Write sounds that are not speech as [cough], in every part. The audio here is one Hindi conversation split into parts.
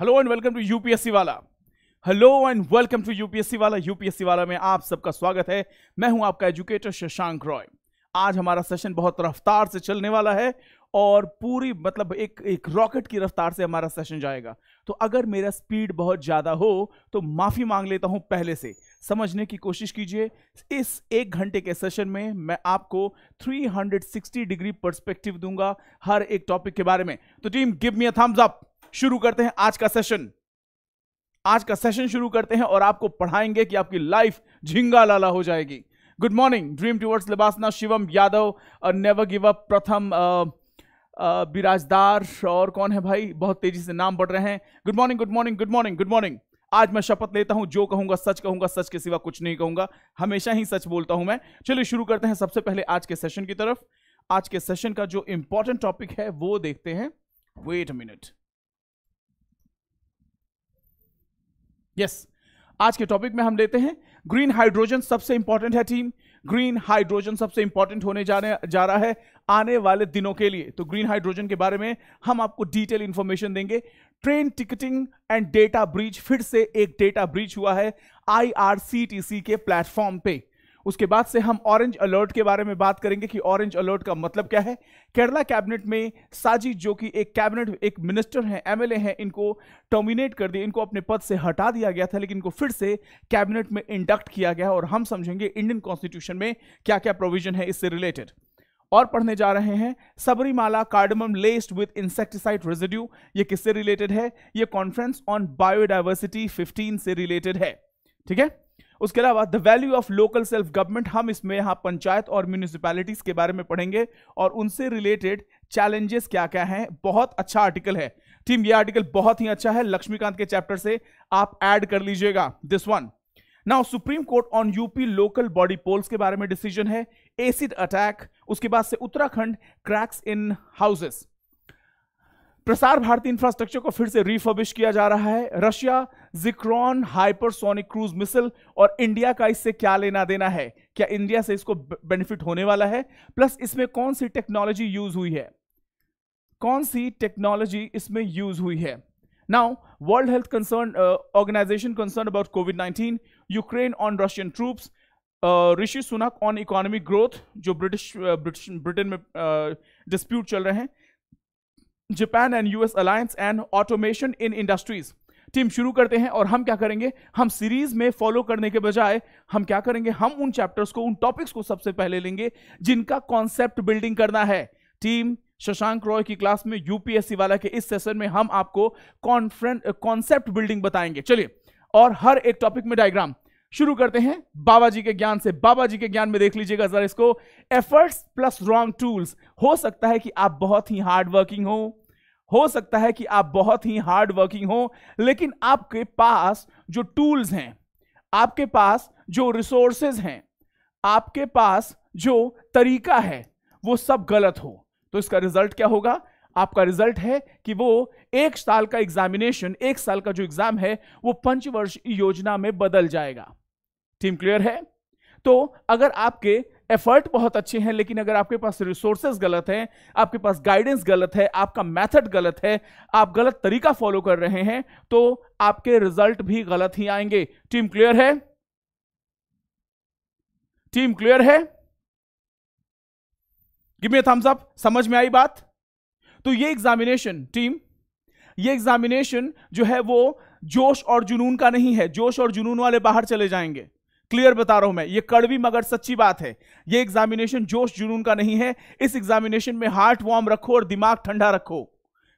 Hello and welcome to UPSC वाला hello and welcome to UPSC वाला यूपीएससी वाला में आप सबका स्वागत है मैं हूं आपका एजुकेटर शशांक रॉय आज हमारा सेशन बहुत रफ्तार से चलने वाला है और पूरी मतलब एक एक रॉकेट की रफ्तार से हमारा सेशन जाएगा तो अगर मेरा स्पीड बहुत ज़्यादा हो तो माफ़ी मांग लेता हूँ पहले से समझने की कोशिश कीजिए इस एक घंटे के सेशन में मैं आपको 360 डिग्री पर्सपेक्टिव दूंगा हर एक टॉपिक के बारे में तो team give me a thumbs up शुरू करते हैं आज का सेशन आज का सेशन शुरू करते हैं और आपको पढ़ाएंगे कि आपकी लाइफ झिंगा लाला हो जाएगी गुड मॉर्निंग ड्रीम टूवर्ड्स लिबासना Shivam Yadav never give up Pratham uh, Birajdar और कौन है भाई बहुत तेजी से नाम बढ़ रहे हैं good morning good morning good morning good morning आज मैं शपथ लेता हूं जो कहूंगा सच कहूंगा सच के सिवा कुछ नहीं कहूंगा हमेशा ही सच बोलता हूं मैं चलिए शुरू करते हैं सबसे पहले आज के सेशन की तरफ आज के सेशन का जो इंपॉर्टेंट टॉपिक है वो देखते हैं वेट मिनट यस आज के टॉपिक में हम लेते हैं ग्रीन हाइड्रोजन सबसे इंपॉर्टेंट है टीम ग्रीन हाइड्रोजन सबसे इंपॉर्टेंट होने जाने जा रहा है आने वाले दिनों के लिए तो ग्रीन हाइड्रोजन के बारे में हम आपको डिटेल इंफॉर्मेशन देंगे train ticketing and data breach फिर से एक डेटा ब्रीच हुआ है आई के प्लेटफॉर्म पे उसके बाद से हम ऑरेंज अलर्ट के बारे में बात करेंगे कि ऑरेंज अलर्ट का मतलब क्या है केरला कैबिनेट में साजिद जो कि एक कैबिनेट एक मिनिस्टर हैं एमएलए हैं इनको टर्मिनेट कर दिया इनको अपने पद से हटा दिया गया था लेकिन इनको फिर से कैबिनेट में इंडक्ट किया गया और हम समझेंगे इंडियन कॉन्स्टिट्यूशन में क्या क्या प्रोविजन है इससे रिलेटेड और पढ़ने जा रहे हैं Sabarimala cardamom laced with insecticide residue ये किससे रिलेटेड है ये कॉन्फ्रेंस ऑन बायोडाइवर्सिटी 15 से रिलेटेड है ठीक है उसके अलावा the value of local self government हम इसमें यहाँ पंचायत और म्यूनिसिपैलिटीज़ के बारे में पढ़ेंगे और उनसे रिलेटेड चैलेंजेस क्या क्या हैं बहुत अच्छा आर्टिकल है टीम ये आर्टिकल बहुत ही अच्छा है लक्ष्मीकांत के चैप्टर से आप ऐड कर लीजिएगा this one now Supreme Court on UP local body polls के बारे में डिसीजन है एसिड अटैक उसके बाद से उत्तराखंड क्रैक्स इन हाउसेस प्रसार भारती इंफ्रास्ट्रक्चर को फिर से रिफर्बिश किया जा रहा है Russia Zircon hypersonic cruise missile और इंडिया का इससे क्या लेना देना है क्या इंडिया से इसको बेनिफिट होने वाला है प्लस इसमें कौन सी टेक्नोलॉजी यूज हुई है कौन सी टेक्नोलॉजी इसमें यूज हुई है now world health concern organisation concern about COVID nineteen Ukraine on Russian troops Rishi Sunak on economic growth जो ब्रिटिश ब्रिटिश ब्रिटेन में डिस्प्यूट uh, चल रहे हैं Japan and US alliance and automation in industries team शुरू करते हैं और हम क्या करेंगे हम सीरीज में फॉलो करने के बजाय हम क्या करेंगे हम उन चैप्टर्स को उन टॉपिक्स को सबसे पहले लेंगे जिनका कॉन्सेप्ट बिल्डिंग करना है टीम शशांक रॉय की क्लास में यूपीएससी वाला के इस सेशन में हम आपको कॉन्सेप्ट बिल्डिंग बताएंगे चलिए और हर एक टॉपिक में डायग्राम शुरू करते हैं बाबा जी के ज्ञान से बाबा जी के ज्ञान में देख लीजिएगा सर इसको एफर्ट्स प्लस रॉन्ग टूल्स हो सकता है कि आप बहुत ही हार्ड वर्किंग हो हो सकता है कि आप बहुत ही हार्ड वर्किंग हो लेकिन आपके पास जो टूल्स हैं आपके पास जो रिसोर्सेज हैं आपके पास जो तरीका है वो सब गलत हो तो इसका रिजल्ट क्या होगा आपका रिजल्ट है कि वो एक साल का एग्जामिनेशन एक साल का जो एग्जाम है वो पंचवर्षीय योजना में बदल जाएगा थीम क्लियर है तो अगर आपके एफर्ट बहुत अच्छे हैं लेकिन अगर आपके पास रिसोर्सेज गलत हैं आपके पास गाइडेंस गलत है आपका मेथड गलत है आप गलत तरीका फॉलो कर रहे हैं तो आपके रिजल्ट भी गलत ही आएंगे टीम क्लियर है टीम क्लियर है गिव मी थम्स अप समझ में आई बात तो ये एग्जामिनेशन टीम ये एग्जामिनेशन जो है वो जोश और जुनून का नहीं है जोश और जुनून वाले बाहर चले जाएंगे क्लियर बता रहा हूं मैं ये कड़वी मगर सच्ची बात है ये एग्जामिनेशन जोश जुनून का नहीं है इस एग्जामिनेशन में हार्ट वार्म रखो और दिमाग ठंडा रखो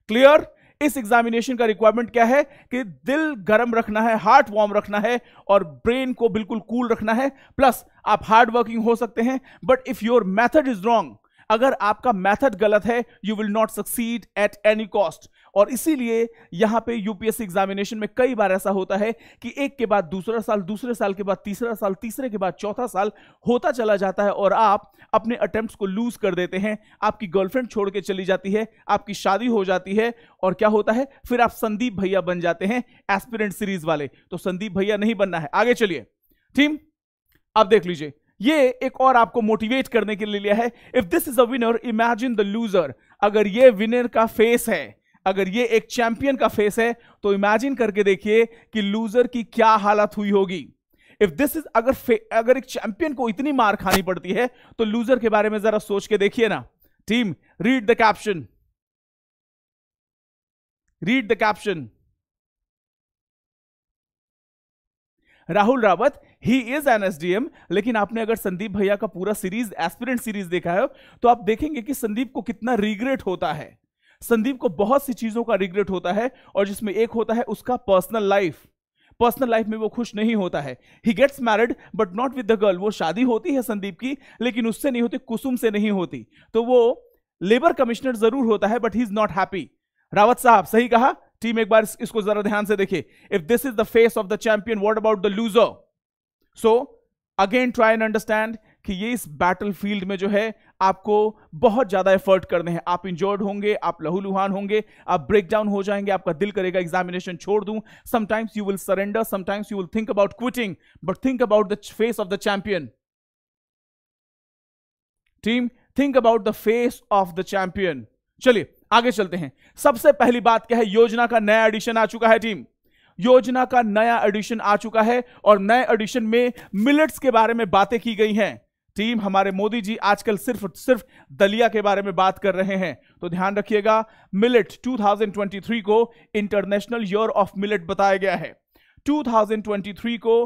क्लियर इस एग्जामिनेशन का रिक्वायरमेंट क्या है कि दिल गर्म रखना है हार्ट वार्म रखना है और ब्रेन को बिल्कुल कूल रखना है प्लस आप हार्ड वर्किंग हो सकते हैं but if your method is wrong अगर आपका मेथड गलत है you will not succeed at any cost और इसीलिए यहां पे यूपीएससी एग्जामिनेशन में कई बार ऐसा होता है कि एक के बाद दूसरा साल दूसरे साल के बाद तीसरा साल तीसरे के बाद चौथा साल होता चला जाता है और आप अपने अटेम्प्ट को लूज कर देते हैं आपकी गर्लफ्रेंड छोड़ के चली जाती है आपकी शादी हो जाती है और क्या होता है फिर आप संदीप भैया बन जाते हैं एस्पिरेंट सीरीज वाले तो संदीप भैया नहीं बनना है आगे चलिए थीम आप देख लीजिए ये एक और आपको मोटिवेट करने के लिए लिया है if this is a winner imagine the loser अगर ये विनर का फेस है अगर ये एक चैंपियन का फेस है तो इमेजिन करके देखिए कि लूजर की क्या हालत हुई होगी इफ दिस इज अगर अगर एक चैंपियन को इतनी मार खानी पड़ती है तो लूजर के बारे में जरा सोच के देखिए ना team read the caption read the caption Rahul Rawat he is an M लेकिन आपने अगर संदीप भैया का पूरा सीरीज एस्पिरेंट सीरीज देखा है तो आप देखेंगे कि संदीप को कितना रिग्रेट होता है संदीप को बहुत सी चीजों का रिग्रेट होता है और जिसमें एक होता है उसका पर्सनल लाइफ पर्सनल लाइफ में वो खुश नहीं होता है he gets married but not with the girl वो शादी होती है संदीप की लेकिन उससे नहीं होती कुसुम से नहीं होती तो वो लेबर कमिश्नर जरूर होता है but he is not happy Rawat साहब सही कहा टीम एक बार इसको जरा ध्यान से देखे if this is the face of the champion what about the loser so again try and understand कि ये इस बैटल फील्ड में जो है आपको बहुत ज़्यादा एफर्ट करने हैं आप इंजर्ड होंगे आप लहूलुहान होंगे आप ब्रेक डाउन हो जाएंगे आपका दिल करेगा एग्जामिनेशन छोड़ दूं sometimes you will surrender sometimes you will think about quitting but think about the face of the champion team think about the face of the champion चलिए आगे चलते हैं सबसे पहली बात क्या है योजना का नया एडिशन आ चुका है टीम योजना का नया एडिशन आ चुका है और नए एडिशन में मिलेट्स के बारे में बातें की गई हैं टीम हमारे मोदी जी आजकल सिर्फ सिर्फ दलिया के बारे में बात कर रहे हैं तो ध्यान रखिएगा मिलेट 2023 को इंटरनेशनल ईयर ऑफ मिलेट बताया गया है 2023 को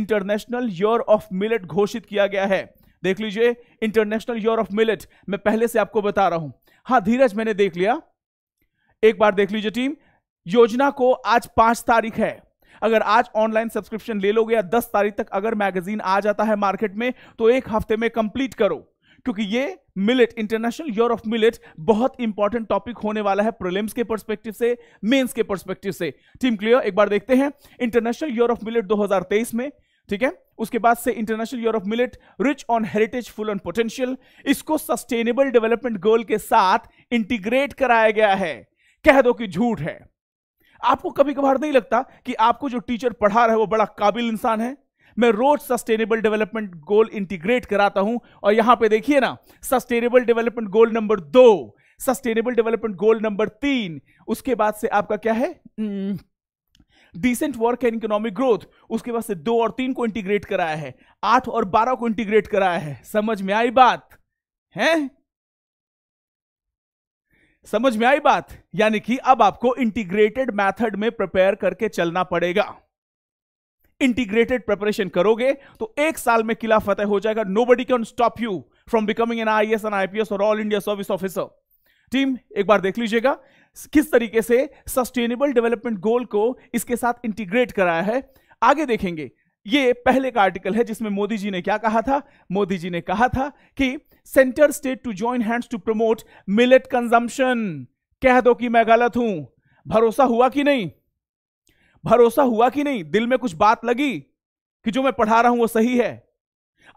इंटरनेशनल ईयर ऑफ मिलेट घोषित किया गया है देख लीजिए इंटरनेशनल ईयर ऑफ मिलेट मैं पहले से आपको बता रहा हूं हाँ धीरज मैंने देख लिया एक बार देख लीजिए टीम योजना को आज पांच तारीख है अगर आज ऑनलाइन सब्सक्रिप्शन ले लोगे या दस तारीख तक अगर मैगजीन आ जाता है मार्केट में तो एक हफ्ते में कंप्लीट करो क्योंकि ये millet international year of millet बहुत इंपॉर्टेंट टॉपिक होने वाला है प्रोलिम्स के परस्पेक्टिव से मेंस के परस्पेक्टिव से टीम क्लियर एक बार देखते हैं इंटरनेशनल ईयर ऑफ मिलेट 2023 में ठीक है उसके बाद से international year of millet rich on heritage full on potential इसको सस्टेनेबल डेवलपमेंट गोल के साथ इंटीग्रेट कराया गया है कह दो कि झूठ है आपको कभी कभार नहीं लगता कि आपको जो टीचर पढ़ा रहा है वो बड़ा काबिल इंसान है मैं रोज सस्टेनेबल डेवलपमेंट गोल इंटीग्रेट कराता हूं और यहां पे देखिए ना सस्टेनेबल डेवलपमेंट गोल नंबर दो सस्टेनेबल डेवलपमेंट गोल नंबर तीन उसके बाद से आपका क्या है decent work and economic growth उसके बाद से दो और तीन को इंटीग्रेट कराया है आठ और बारह को इंटीग्रेट कराया है समझ में आई बात है समझ में आई बात यानी कि अब आपको इंटीग्रेटेड मेथड में प्रिपेयर करके चलना पड़ेगा इंटीग्रेटेड प्रिपरेशन करोगे तो एक साल में किला फतेह हो जाएगा nobody can stop you from becoming an I S an IPS और all India service officer team एक बार देख लीजिएगा किस तरीके से सस्टेनेबल डेवलपमेंट गोल को इसके साथ इंटीग्रेट कराया है आगे देखेंगे ये पहले का आर्टिकल है जिसमें मोदी जी ने क्या कहा था मोदी जी ने कहा था कि centre state to join hands to promote millet consumption कह दो कि मैं गलत हूं भरोसा हुआ कि नहीं भरोसा हुआ कि नहीं दिल में कुछ बात लगी कि जो मैं पढ़ा रहा हूं वो सही है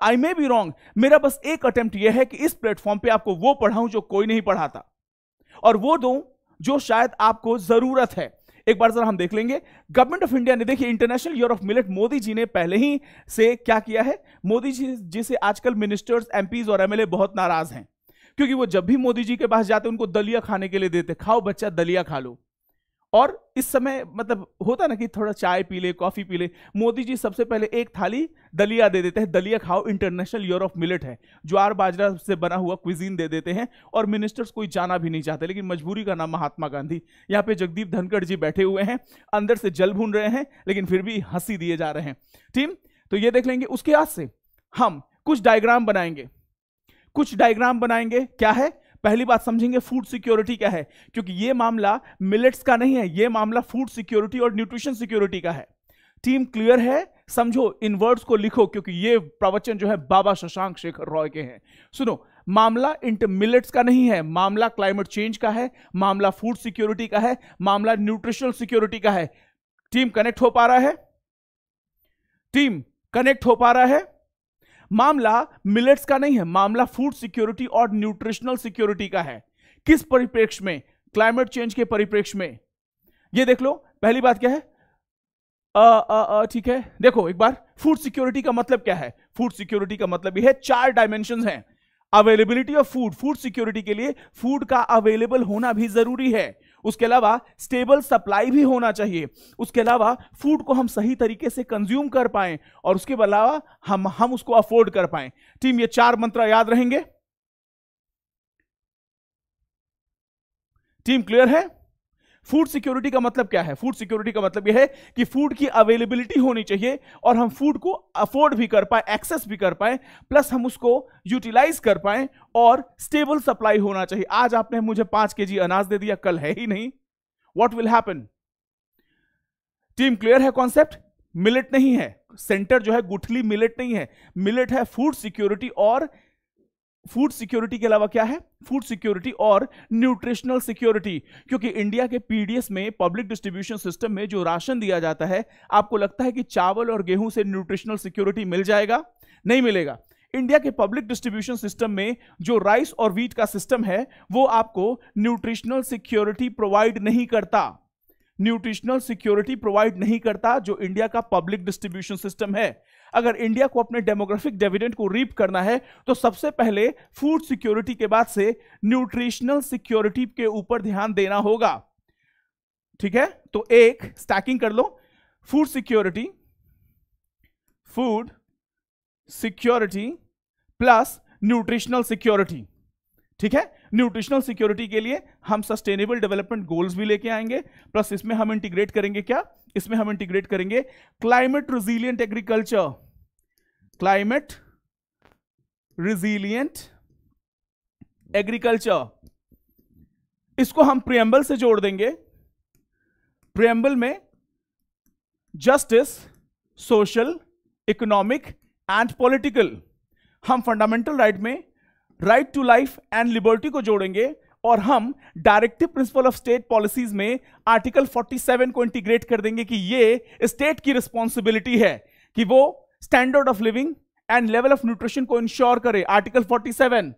आई मे बी रॉन्ग मेरा बस एक अटेम्प्ट यह है कि इस प्लेटफॉर्म पे आपको वो पढ़ाऊं जो कोई नहीं पढ़ाता और वो दो जो शायद आपको जरूरत है एक बार जरा हम देख लेंगे गवर्नमेंट ऑफ इंडिया ने देखिए international year of millet Modi ji ने पहले ही से क्या किया है मोदी जी जिसे आजकल मिनिस्टर्स एमपीज और एमएलए बहुत नाराज हैं क्योंकि वो जब भी मोदी जी के पास जाते उनको दलिया खाने के लिए देते खाओ बच्चा दलिया खा लो और इस समय मतलब होता ना कि थोड़ा चाय पी ले कॉफ़ी पी ले मोदी जी सबसे पहले एक थाली दलिया दे देते हैं दलिया खाओ इंटरनेशनल ईयर ऑफ मिलेट है ज्वार बाजरा से बना हुआ क्विजीन दे देते हैं और मिनिस्टर्स कोई जाना भी नहीं चाहते लेकिन मजबूरी का नाम महात्मा गांधी यहाँ पे जगदीप धनखड़ जी बैठे हुए हैं अंदर से जल भून रहे हैं लेकिन फिर भी हंसी दिए जा रहे हैं टीम तो ये देख लेंगे उसके हाथ से हम कुछ डायग्राम बनाएंगे कुछ डायग्राम बनाएंगे क्या है पहली बात समझेंगे फूड सिक्योरिटी क्या है क्योंकि ये मामला मिलेट्स का नहीं है ये मामला फूड सिक्योरिटी और न्यूट्रिशन सिक्योरिटी का है टीम क्लियर है समझो इन वर्ड्स को लिखो क्योंकि ये प्रवचन जो है बाबा शशांक शेखर रॉय के हैं सुनो मामला इंट मिलेट्स का नहीं है मामला क्लाइमेट चेंज का है मामला फूड सिक्योरिटी का है मामला न्यूट्रिशनल सिक्योरिटी का है टीम कनेक्ट हो पा रहा है टीम कनेक्ट हो पा रहा है मामला मिलेट्स का नहीं है मामला फूड सिक्योरिटी और न्यूट्रिशनल सिक्योरिटी का है किस परिप्रेक्ष्य में क्लाइमेट चेंज के परिप्रेक्ष्य में ये देख लो पहली बात क्या है ठीक है देखो एक बार फूड सिक्योरिटी का मतलब क्या है फूड सिक्योरिटी का मतलब यह है चार डायमेंशन है availability of food food security के लिए फूड का अवेलेबल होना भी जरूरी है उसके अलावा स्टेबल सप्लाई भी होना चाहिए उसके अलावा फूड को हम सही तरीके से कंज्यूम कर पाएं और उसके अलावा हम हम उसको अफोर्ड कर पाएं टीम ये चार मंत्र याद रहेंगे टीम क्लियर है फूड सिक्योरिटी का मतलब क्या है फूड सिक्योरिटी का मतलब यह है कि फूड की अवेलेबिलिटी होनी चाहिए और हम फूड को अफोर्ड भी कर पाए एक्सेस भी कर पाए प्लस हम उसको यूटिलाइज कर पाए और स्टेबल सप्लाई होना चाहिए आज आपने मुझे पांच के अनाज दे दिया कल है ही नहीं what will happen team clear है कॉन्सेप्ट मिलेट नहीं है सेंटर जो है गुठली मिलेट नहीं है मिलेट है फूड सिक्योरिटी और फूड सिक्योरिटी के अलावा क्या है फूड सिक्योरिटी और न्यूट्रिशनल सिक्योरिटी क्योंकि इंडिया के पीडीएस में पब्लिक डिस्ट्रीब्यूशन सिस्टम में जो राशन दिया जाता है आपको लगता है कि चावल और गेहूं से न्यूट्रिशनल सिक्योरिटी मिल जाएगा नहीं मिलेगा इंडिया के पब्लिक डिस्ट्रीब्यूशन सिस्टम में जो राइस और वीट का सिस्टम है वो आपको न्यूट्रिशनल सिक्योरिटी प्रोवाइड नहीं करता न्यूट्रिशनल सिक्योरिटी प्रोवाइड नहीं करता जो इंडिया का पब्लिक डिस्ट्रीब्यूशन सिस्टम है अगर इंडिया को अपने डेमोग्राफिक डेविडेंट को रीप करना है तो सबसे पहले फूड सिक्योरिटी के बाद से न्यूट्रिशनल सिक्योरिटी के ऊपर ध्यान देना होगा ठीक है तो एक स्टैकिंग कर लो food security food security plus nutritional security ठीक है न्यूट्रिशनल सिक्योरिटी के लिए हम सस्टेनेबल डेवलपमेंट गोल्स भी लेके आएंगे प्लस इसमें हम इंटीग्रेट करेंगे क्या इसमें हम इंटीग्रेट करेंगे climate resilient agriculture climate resilient agriculture इसको हम प्रियम्बल से जोड़ देंगे प्रियम्बल में justice social economic and political हम फंडामेंटल राइट right में right to life and liberty को जोड़ेंगे और हम directive principle of state policies में आर्टिकल 47 को इंटीग्रेट कर देंगे कि ये स्टेट की रिस्पॉन्सिबिलिटी है कि वो standard of living and level of nutrition को इंश्योर करे आर्टिकल 47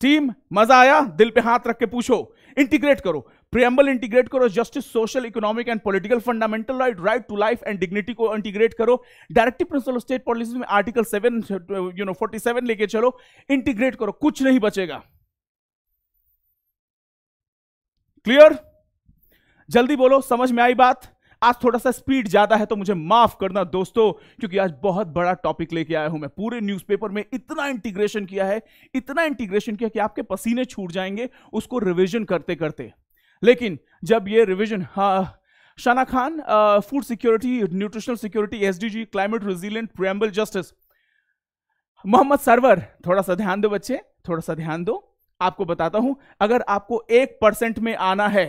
टीम मजा आया दिल पे हाथ रख के पूछो इंटीग्रेट करो प्रियम्बल इंटीग्रेट करो justice social economic and political fundamental right right to life and dignity को इंटीग्रेट करो directive principle of state policy में article seven you know forty seven लेके चलो इंटीग्रेट करो कुछ नहीं बचेगा क्लियर जल्दी बोलो समझ में आई बात आज थोड़ा सा स्पीड ज्यादा है तो मुझे माफ करना दोस्तों क्योंकि आज बहुत बड़ा टॉपिक लेके आया हूं मैं पूरे न्यूज़पेपर में इतना इंटीग्रेशन किया है इतना इंटीग्रेशन किया कि आपके पसीने छूट जाएंगे उसको रिवीजन करते करते लेकिन जब ये revision Shana Khan food security nutritional security SDG climate resilient preamble justice Mohammad Sarwar थोड़ा सा ध्यान दो बच्चे थोड़ा सा ध्यान दो आपको बताता हूं अगर आपको एक परसेंट में आना है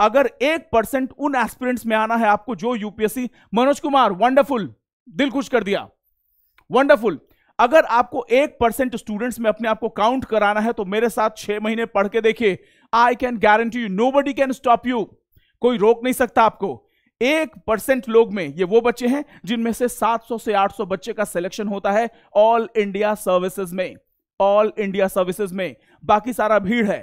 अगर एक परसेंट उन एस्पिरेंट्स में आना है आपको जो यूपीएससी मनोज कुमार वंडरफुल दिल खुश कर दिया वंडरफुल अगर आपको एक परसेंट स्टूडेंट्स में अपने आप को काउंट कराना है तो मेरे साथ छह महीने पढ़ के देखिए I can guarantee you nobody can stop you कोई रोक नहीं सकता आपको एक परसेंट लोग में ये वो बच्चे हैं जिनमें से 700 से 800 बच्चे का सिलेक्शन होता है ऑल इंडिया सर्विसेज में ऑल इंडिया सर्विसेज में बाकी सारा भीड़ है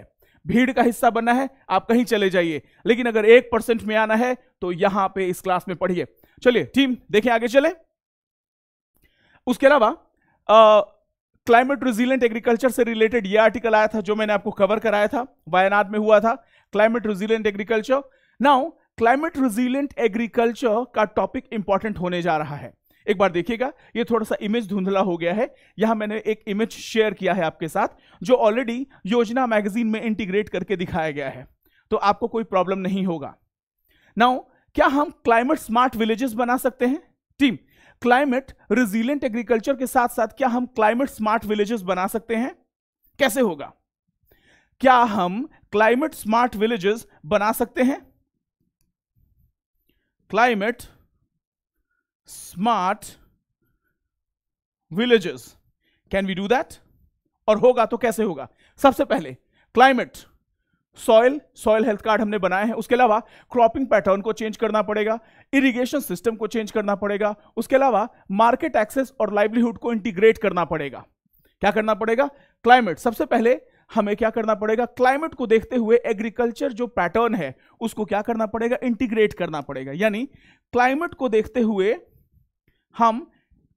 भीड़ का हिस्सा बनना है आप कहीं चले जाइए लेकिन अगर एक परसेंट में आना है तो यहां पे इस क्लास में पढ़िए चलिए टीम देखें आगे चले उसके अलावा क्लाइमेट रिजिलेंट एग्रीकल्चर से रिलेटेड ये आर्टिकल आया था जो मैंने आपको कवर कराया था वायनाड में हुआ था climate resilient agriculture now climate resilient agriculture का टॉपिक इंपॉर्टेंट होने जा रहा है एक बार देखिएगा ये थोड़ा सा इमेज धुंधला हो गया है यहां मैंने एक इमेज शेयर किया है आपके साथ जो ऑलरेडी योजना मैगजीन में इंटीग्रेट करके दिखाया गया है तो आपको कोई प्रॉब्लम नहीं होगा नाउ क्या हम क्लाइमेट स्मार्ट विलेजेस बना सकते हैं टीम क्लाइमेट रिजिलियंट एग्रीकल्चर के साथ साथ क्या हम क्लाइमेट स्मार्ट विलेजेस बना सकते हैं कैसे होगा क्या हम क्लाइमेट स्मार्ट विलेजेस बना सकते हैं climate smart villages can we do that और होगा तो कैसे होगा सबसे पहले climate soil soil health card हमने बनाए हैं उसके अलावा क्रॉपिंग पैटर्न को चेंज करना पड़ेगा इरिगेशन सिस्टम को चेंज करना पड़ेगा उसके अलावा मार्केट एक्सेस और लाइवलीहुड को इंटीग्रेट करना पड़ेगा क्या करना पड़ेगा क्लाइमेट सबसे पहले हमें क्या करना पड़ेगा क्लाइमेट को देखते हुए एग्रीकल्चर जो पैटर्न है उसको क्या करना पड़ेगा इंटीग्रेट करना पड़ेगा यानी क्लाइमेट को देखते हुए हम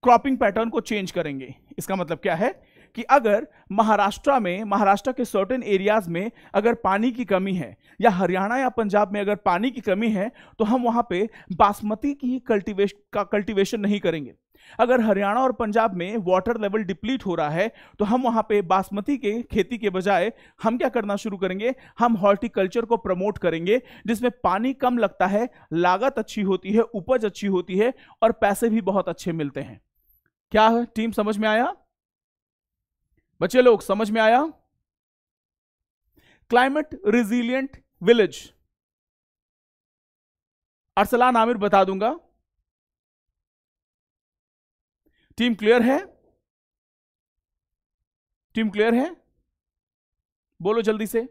क्रॉपिंग पैटर्न को चेंज करेंगे इसका मतलब क्या है कि अगर महाराष्ट्र में महाराष्ट्र के सर्टेन एरियाज में अगर पानी की कमी है या हरियाणा या पंजाब में अगर पानी की कमी है तो हम वहाँ पे बासमती की कल्टीवेश का कल्टीवेशन नहीं करेंगे अगर हरियाणा और पंजाब में वाटर लेवल डिप्लीट हो रहा है तो हम वहां पे बासमती के खेती के बजाय हम क्या करना शुरू करेंगे हम हॉर्टिकल्चर को प्रमोट करेंगे जिसमें पानी कम लगता है लागत अच्छी होती है उपज अच्छी होती है और पैसे भी बहुत अच्छे मिलते हैं क्या टीम समझ में आया बच्चे लोग समझ में आया climate resilient village Arsalan Aamir बता दूंगा टीम क्लियर है टीम क्लियर है बोलो जल्दी से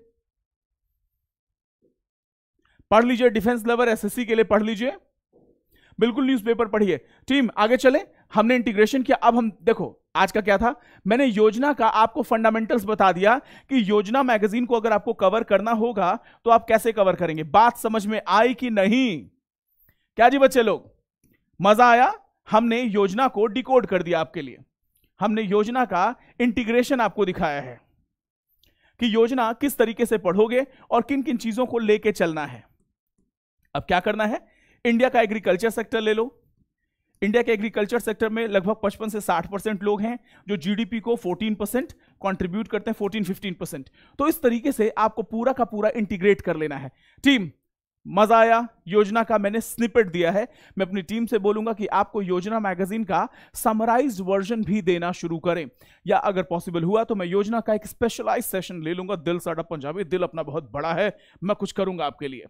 पढ़ लीजिए डिफेंस लेवल एसएससी के लिए पढ़ लीजिए बिल्कुल न्यूज़पेपर पढ़िए टीम आगे चले हमने इंटीग्रेशन किया अब हम देखो आज का क्या था मैंने योजना का आपको फंडामेंटल्स बता दिया कि योजना मैगजीन को अगर आपको कवर करना होगा तो आप कैसे कवर करेंगे बात समझ में आई कि नहीं क्या जी बच्चे लोग मजा आया हमने योजना को डिकोड कर दिया आपके लिए हमने योजना का इंटीग्रेशन आपको दिखाया है कि योजना किस तरीके से पढ़ोगे और किन किन चीजों को लेके चलना है अब क्या करना है इंडिया का एग्रीकल्चर सेक्टर ले लो इंडिया के एग्रीकल्चर सेक्टर में लगभग 55 से 60 परसेंट लोग हैं जो जीडीपी को 14 परसेंट कॉन्ट्रीब्यूट करते हैं 14-15 परसेंट तो इस तरीके से आपको पूरा का पूरा इंटीग्रेट कर लेना है टीम मजा आया योजना का मैंने स्निपेट दिया है मैं अपनी टीम से बोलूंगा कि आपको योजना मैगजीन का समराइज वर्जन भी देना शुरू करें या अगर पॉसिबल हुआ तो मैं योजना का एक स्पेशलाइज सेशन ले लूंगा दिल साडा पंजाबी दिल अपना बहुत बड़ा है मैं कुछ करूंगा आपके लिए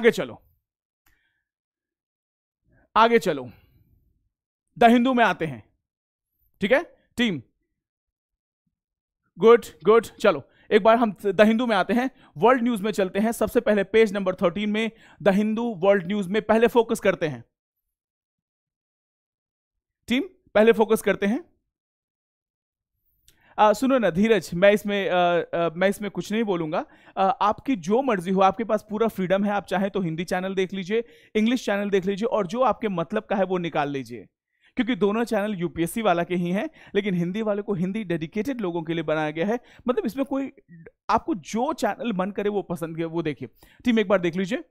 आगे चलो आगे चलो द हिंदू में आते हैं ठीक है टीम गुड गुड चलो एक बार हम द हिंदू में आते हैं वर्ल्ड न्यूज में चलते हैं सबसे पहले पेज नंबर थर्टीन में द हिंदू वर्ल्ड न्यूज में पहले फोकस करते हैं टीम पहले फोकस करते हैं आ, सुनो ना धीरज मैं इसमें आ, आ, मैं इसमें कुछ नहीं बोलूंगा आ, आपकी जो मर्जी हो आपके पास पूरा फ्रीडम है आप चाहे तो हिंदी चैनल देख लीजिए इंग्लिश चैनल देख लीजिए और जो आपके मतलब का है वो निकाल लीजिए क्योंकि दोनों चैनल यूपीएससी वाला के ही हैं लेकिन हिंदी वाले को हिंदी डेडिकेटेड लोगों के लिए बनाया गया है मतलब इसमें कोई आपको जो चैनल मन करे वो पसंद वो देखिए टीम एक बार देख लीजिए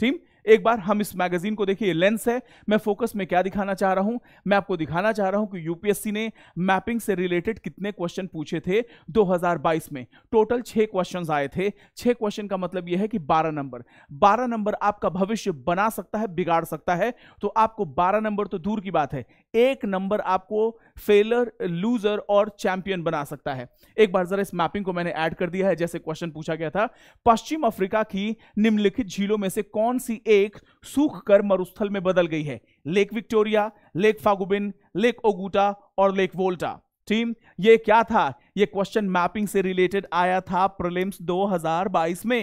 टीम एक बार हम इस मैगजीन को देखिए लेंस है मैं फोकस में क्या दिखाना चाह रहा हूं मैं आपको दिखाना चाह रहा हूं कि यूपीएससी ने मैपिंग से रिलेटेड कितने क्वेश्चन पूछे थे 2022 में टोटल छह क्वेश्चंस आए थे छह क्वेश्चन का मतलब यह है कि बारह नंबर बारह नंबर आपका भविष्य बना सकता है बिगाड़ सकता है तो आपको बारह नंबर तो दूर की बात है एक नंबर आपको फेलर लूजर और चैंपियन बना सकता है एक बार जरा इस मैपिंग को मैंने ऐड कर दिया है जैसे क्वेश्चन पूछा गया था पश्चिम अफ्रीका की निम्नलिखित झीलों में से कौन सी एक सूख कर मरुस्थल में बदल गई है Lake Victoria Lake Faguibine Lake Oguta और लेक वोल्टा टीम ये क्या था ये क्वेश्चन मैपिंग से रिलेटेड आया था प्रलिम्स 2022 में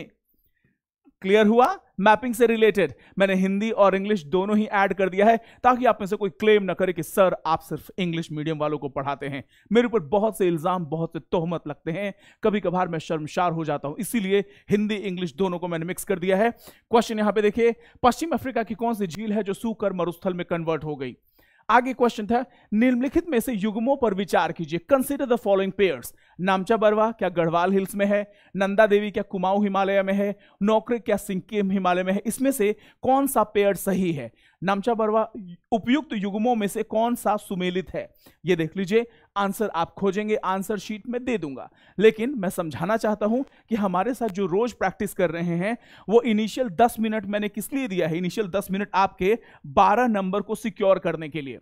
क्लियर हुआ मैपिंग से रिलेटेड मैंने हिंदी और इंग्लिश दोनों ही ऐड कर दिया है ताकि आप में से कोई क्लेम ना करे कि सर आप सिर्फ इंग्लिश मीडियम वालों को पढ़ाते हैं मेरे ऊपर बहुत से इल्ज़ाम बहुत से तोहमत लगते हैं कभी कभार मैं शर्मशार हो जाता हूं इसीलिए हिंदी इंग्लिश दोनों को मैंने मिक्स कर दिया है क्वेश्चन यहां पर देखिए पश्चिम अफ्रीका की कौन सी झील है जो सूकर मरुस्थल में कन्वर्ट हो गई आगे क्वेश्चन था निम्नलिखित में से युगमों पर विचार कीजिए consider the following pairs Namcha Barwa क्या गढ़वाल हिल्स में है नंदा देवी क्या कुमाऊं हिमालय में है नौकरी क्या सिक्किम हिमालय में है इसमें से कौन सा पेयर सही है नामचा बरवा उपयुक्त युग्मों में से कौन सा सुमेलित है ये देख लीजिए आंसर आप खोजेंगे आंसर शीट में दे दूंगा लेकिन मैं समझाना चाहता हूं कि हमारे साथ जो रोज प्रैक्टिस कर रहे हैं वो इनिशियल दस मिनट मैंने किस लिए दिया है इनिशियल दस मिनट आपके बारह नंबर को सिक्योर करने के लिए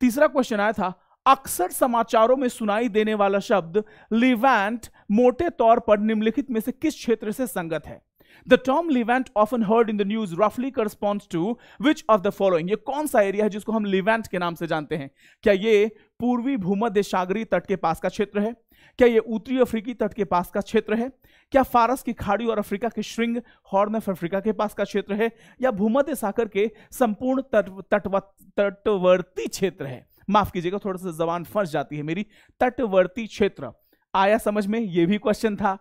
तीसरा क्वेश्चन आया था अक्सर समाचारों में सुनाई देने वाला शब्द लिवेंट मोटे तौर पर निम्नलिखित में से किस क्षेत्र से संगत है the term Levant often heard in the news रफली corresponds to which of the following ये कौन सा एरिया है जिसको हम लिवेंट के नाम से जानते हैं क्या ये पूर्वी भूमध्य सागरी तट के पास का क्षेत्र है क्या ये उत्तरी अफ्रीकी तट के पास का क्षेत्र है क्या फारस की खाड़ी और अफ्रीका के श्रृंग हॉर्न ऑफ अफ्रीका के पास का क्षेत्र है या भूमध्य सागर के संपूर्ण तट, तटवर्ती क्षेत्र है माफ कीजिएगा थोड़ा सा जबान फंस जाती है मेरी तटवर्ती क्षेत्र आया समझ में यह भी क्वेश्चन था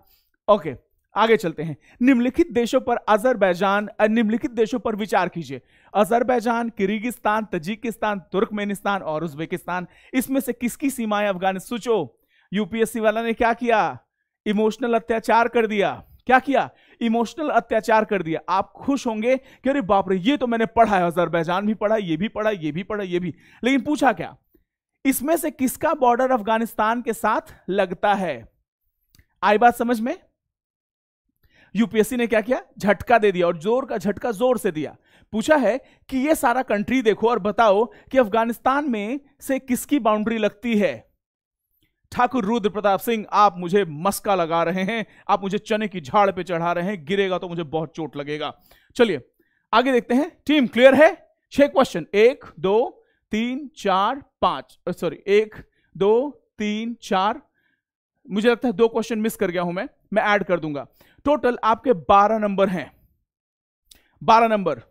ओके आगे चलते हैं निम्नलिखित देशों पर अजरबैजान निम्नलिखित देशों पर विचार कीजिए अजरबैजान किर्गिस्तान तजिकिस्तान तुर्कमेनिस्तान और उज्बेकिस्तान इसमें से किसकी सीमाएं अफगानिस्तान सोचो यूपीएससी वाला ने क्या किया इमोशनल अत्याचार कर दिया क्या किया इमोशनल अत्याचार कर दिया आप खुश होंगे कि अरे बाप रे ये तो मैंने पढ़ा है अजरबैजान भी पढ़ा ये भी पढ़ा ये भी पढ़ा ये भी लेकिन पूछा क्या इसमें से किसका बॉर्डर अफगानिस्तान के साथ लगता है आई बात समझ में यूपीएससी ने क्या किया झटका दे दिया और जोर का झटका जोर से दिया पूछा है कि ये सारा कंट्री देखो और बताओ कि अफगानिस्तान में से किसकी बाउंड्री लगती है ठाकुर रुद्र प्रताप सिंह आप मुझे मस्का लगा रहे हैं आप मुझे चने की झाड़ पे चढ़ा रहे हैं गिरेगा तो मुझे बहुत चोट लगेगा चलिए आगे देखते हैं टीम क्लियर है छह क्वेश्चन एक दो तीन चार पांच सॉरी एक दो तीन चार मुझे लगता है दो क्वेश्चन मिस कर गया हूं मैं मैं ऐड कर दूंगा टोटल आपके बारह नंबर हैं बारह नंबर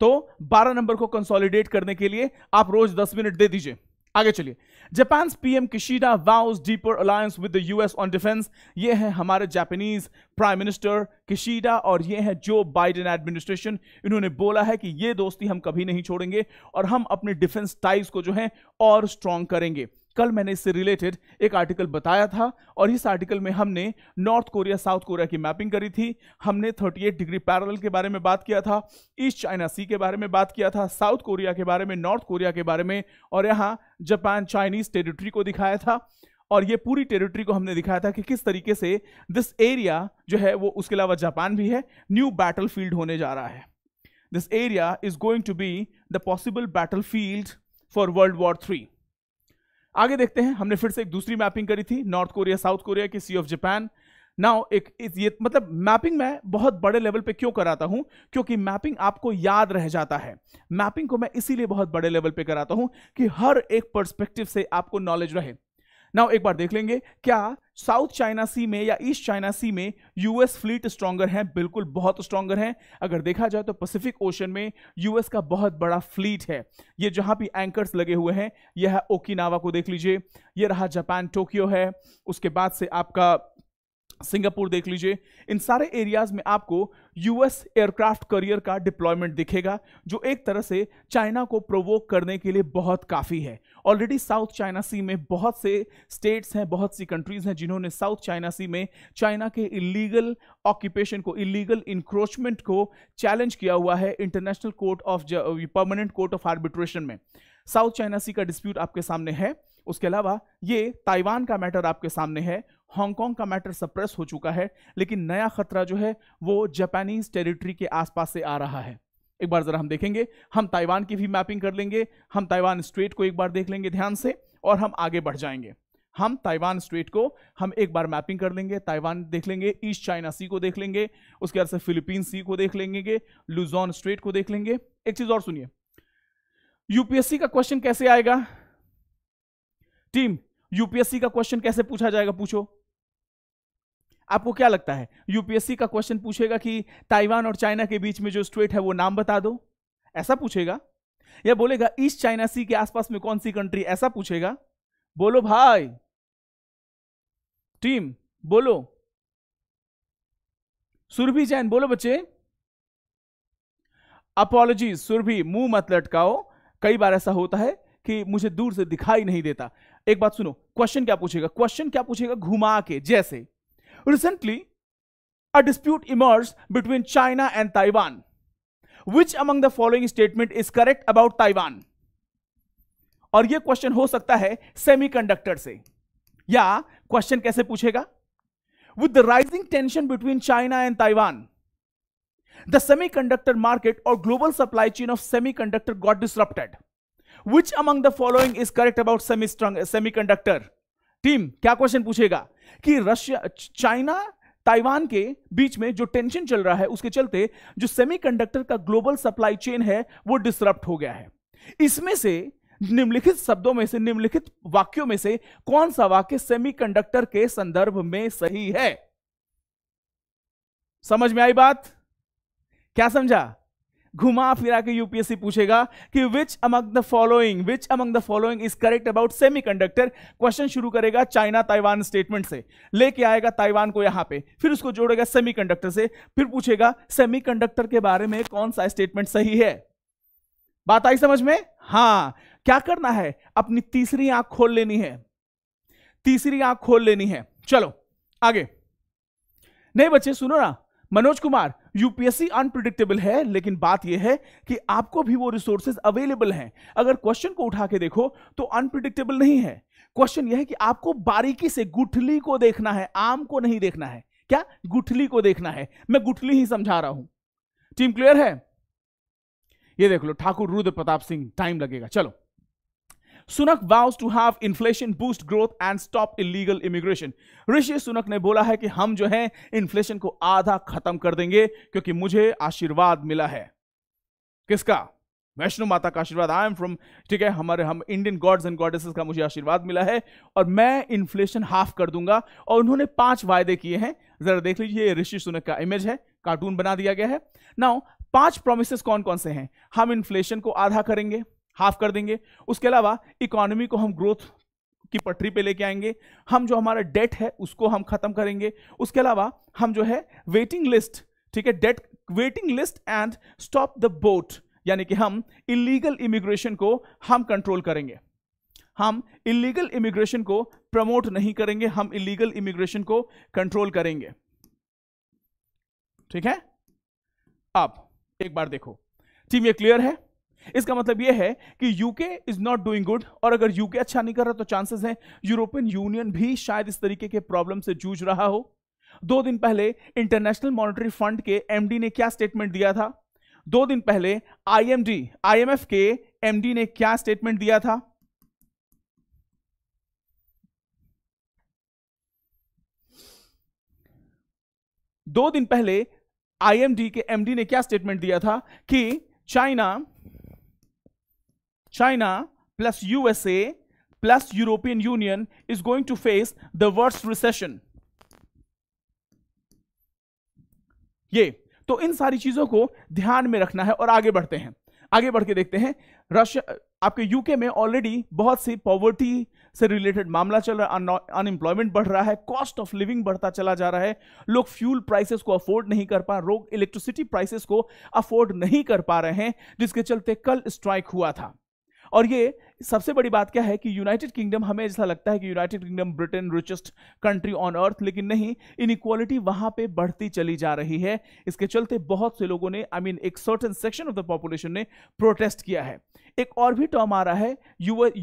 तो बारह नंबर को कंसोलिडेट करने के लिए आप रोज दस मिनट दे दीजिए आगे चलिए Japan PM Kishida vows deeper alliance with the US on defence ये है हमारे जापानीज प्राइम मिनिस्टर किशिडा और ये है जो बाइडेन एडमिनिस्ट्रेशन इन्होंने बोला है कि ये दोस्ती हम कभी नहीं छोड़ेंगे और हम अपने डिफेंस टाइज को जो है और स्ट्रांग करेंगे कल मैंने इससे रिलेटेड एक आर्टिकल बताया था और इस आर्टिकल में हमने नॉर्थ कोरिया साउथ कोरिया की मैपिंग करी थी हमने 38 डिग्री पैरल के बारे में बात किया था ईस्ट चाइना सी के बारे में बात किया था साउथ कोरिया के बारे में नॉर्थ कोरिया के बारे में और यहाँ जापान चाइनीज टेरिटरी को दिखाया था और ये पूरी टेरिटरी को हमने दिखाया था कि किस तरीके से दिस एरिया जो है वो उसके अलावा जापान भी है न्यू बैटल फील्ड होने जा रहा है this area is going to be the possible battlefield for world war three आगे देखते हैं हमने फिर से एक दूसरी मैपिंग करी थी नॉर्थ कोरिया साउथ कोरिया की सी ऑफ जापान नाउ एक ये मतलब मैपिंग मैं बहुत बड़े लेवल पे क्यों कराता हूं क्योंकि मैपिंग आपको याद रह जाता है मैपिंग को मैं इसीलिए बहुत बड़े लेवल पे कराता हूं कि हर एक पर्सपेक्टिव से आपको नॉलेज रहे नाउ एक बार देख लेंगे क्या साउथ चाइना सी में या ईस्ट चाइना सी में यूएस फ्लीट स्ट्रॉगर है बिल्कुल बहुत स्ट्रॉन्गर है अगर देखा जाए तो पैसिफिक ओशन में यूएस का बहुत बड़ा फ्लीट है ये जहां भी एंकर्स लगे हुए हैं यह है ओकिनावा को देख लीजिए यह रहा जापान टोक्यो है उसके बाद से आपका सिंगापुर देख लीजिए इन सारे एरियाज में आपको यूएस एयरक्राफ्ट करियर का डिप्लॉयमेंट दिखेगा जो एक तरह से चाइना को प्रोवोक करने के लिए बहुत काफ़ी है ऑलरेडी साउथ चाइना सी में बहुत से स्टेट्स हैं बहुत सी कंट्रीज़ हैं जिन्होंने साउथ चाइना सी में चाइना के इलीगल ऑक्यूपेशन को इलीगल इंक्रोचमेंट को चैलेंज किया हुआ है international court of permanent court of arbitration में साउथ चाइना सी का डिस्प्यूट आपके सामने है उसके अलावा ये ताइवान का मैटर आपके सामने है हांगकांग का मैटर सप्रेस हो चुका है लेकिन नया खतरा जो है वो जापानीज टेरिटरी के आसपास से आ रहा है एक बार ज़रा हम देखेंगे हम ताइवान की भी मैपिंग कर लेंगे हम ताइवान स्ट्रेट को एक बार देख लेंगे ध्यान से और हम आगे बढ़ जाएंगे हम ताइवान स्ट्रेट को हम एक बार मैपिंग कर लेंगे ताइवान देख लेंगे ईस्ट चाइना सी को देख लेंगे उसके बाद से फिलीपींस सी को देख लेंगे लुजोन स्ट्रेट को देख लेंगे एक चीज़ और सुनिए यूपीएससी का क्वेश्चन कैसे आएगा टीम यूपीएससी का क्वेश्चन कैसे पूछा जाएगा पूछो आपको क्या लगता है यूपीएससी का क्वेश्चन पूछेगा कि ताइवान और चाइना के बीच में जो स्ट्रेट है वो नाम बता दो ऐसा पूछेगा या बोलेगा ईस्ट चाइना सी के आसपास में कौन सी कंट्री ऐसा पूछेगा बोलो भाई टीम बोलो सुरभि जैन बोलो बच्चे अपॉलोजी सुरभि मुंह मत लटकाओ कई बार ऐसा होता है कि मुझे दूर से दिखाई नहीं देता एक बात सुनो क्वेश्चन क्या पूछेगा क्वेश्चन क्या पूछेगा घुमा के जैसे Recently, a dispute emerged between China and Taiwan. Which among the following statement is correct about Taiwan? और ये क्वेश्चन हो सकता है सेमीकंडक्टर से या क्वेश्चन कैसे पूछेगा with the rising tension between China and Taiwan the semiconductor market और global supply chain of semiconductor got disrupted which among the following is correct about semi straw semiconductor team क्या क्वेश्चन पूछेगा कि रशिया चाइना ताइवान के बीच में जो टेंशन चल रहा है उसके चलते जो सेमीकंडक्टर का ग्लोबल सप्लाई चेन है वो डिसरप्ट हो गया है इसमें से निम्नलिखित शब्दों में से निम्नलिखित वाक्यों में से कौन सा वाक्य सेमीकंडक्टर के संदर्भ में सही है समझ में आई बात क्या समझा घुमा फिरा के यूपीएससी पूछेगा कि which among the following which among the following is correct about semiconductor question शुरू करेगा चाइना ताइवान स्टेटमेंट से लेके आएगा ताइवान को यहां पे फिर उसको जोड़ेगा सेमीकंडक्टर से फिर पूछेगा सेमीकंडक्टर के बारे में कौन सा स्टेटमेंट सही है बात आई समझ में हां क्या करना है अपनी तीसरी आंख खोल लेनी है तीसरी आंख खोल लेनी है चलो आगे नहीं बच्चे सुनो ना मनोज कुमार यूपीएससी अनप्रिडिक्टेबल है लेकिन बात यह है कि आपको भी वो रिसोर्सेज अवेलेबल हैं अगर क्वेश्चन को उठा के देखो तो अनप्रिडिक्टेबल नहीं है क्वेश्चन यह है कि आपको बारीकी से गुठली को देखना है आम को नहीं देखना है क्या गुठली को देखना है मैं गुठली ही समझा रहा हूं टीम क्लियर है ये देख लो ठाकुर रुद्र प्रताप सिंह टाइम लगेगा चलो Sunak vows to halve inflation boost growth and stop illegal immigration Rishi Sunak ने बोला है कि हम जो है इन्फ्लेशन को आधा खत्म कर देंगे क्योंकि मुझे आशीर्वाद मिला है किसका वैष्णो माता का आशीर्वाद आई एम फ्रॉम ठीक है हमारे हम इंडियन गॉड्स एंड गॉडेसेस का मुझे आशीर्वाद मिला है और मैं इन्फ्लेशन हाफ कर दूंगा और उन्होंने पांच वायदे किए हैं जरा देख लीजिए ऋषि सुनक का इमेज है कार्टून बना दिया गया है नाउ पांच प्रोमिस कौन कौन से हैं हम इन्फ्लेशन को आधा करेंगे हाफ कर देंगे उसके अलावा इकोनॉमी को हम ग्रोथ की पटरी पे लेके आएंगे हम जो हमारा डेट है उसको हम खत्म करेंगे उसके अलावा हम जो है वेटिंग लिस्ट ठीक है debt waiting list and stop the boat यानी कि हम इलीगल इमिग्रेशन को हम कंट्रोल करेंगे हम इलीगल इमिग्रेशन को प्रमोट नहीं करेंगे हम इलीगल इमिग्रेशन को कंट्रोल करेंगे ठीक है अब एक बार देखो टीम ये क्लियर है इसका मतलब यह है कि UK is not doing good और अगर यूके अच्छा नहीं कर रहा तो चांसेस हैं यूरोपियन यूनियन भी शायद इस तरीके के प्रॉब्लम से जूझ रहा हो दो दिन पहले इंटरनेशनल मॉनिटरी फंड के एमडी ने क्या स्टेटमेंट दिया था दो दिन पहले आईएमडी आईएमएफ के एमडी ने क्या स्टेटमेंट दिया था दो दिन पहले आईएमडी के एमडी ने क्या स्टेटमेंट दिया था कि China China plus USA plus European Union is going to face the worst recession. ये तो इन सारी चीजों को ध्यान में रखना है और आगे बढ़ते हैं आगे बढ़ के देखते हैं रशिया आपके यूके में ऑलरेडी बहुत सी पॉवर्टी से रिलेटेड मामला चल रहा है अनएम्प्लॉयमेंट बढ़ रहा है कॉस्ट ऑफ लिविंग बढ़ता चला जा रहा है लोग फ्यूल प्राइसेस को अफोर्ड नहीं कर पा लोग इलेक्ट्रिसिटी प्राइसेस को अफोर्ड नहीं कर पा रहे हैं जिसके चलते कल स्ट्राइक हुआ था और ये सबसे बड़ी बात क्या है कि यूनाइटेड किंगडम हमें ऐसा लगता है कि United Kingdom Britain richest country on earth लेकिन नहीं इक्वालिटी वहां पर बढ़ती चली जा रही है इसके चलते बहुत से लोगों ने आई मीन एक certain section of the population ने प्रोटेस्ट किया है एक और भी टर्म आ रहा है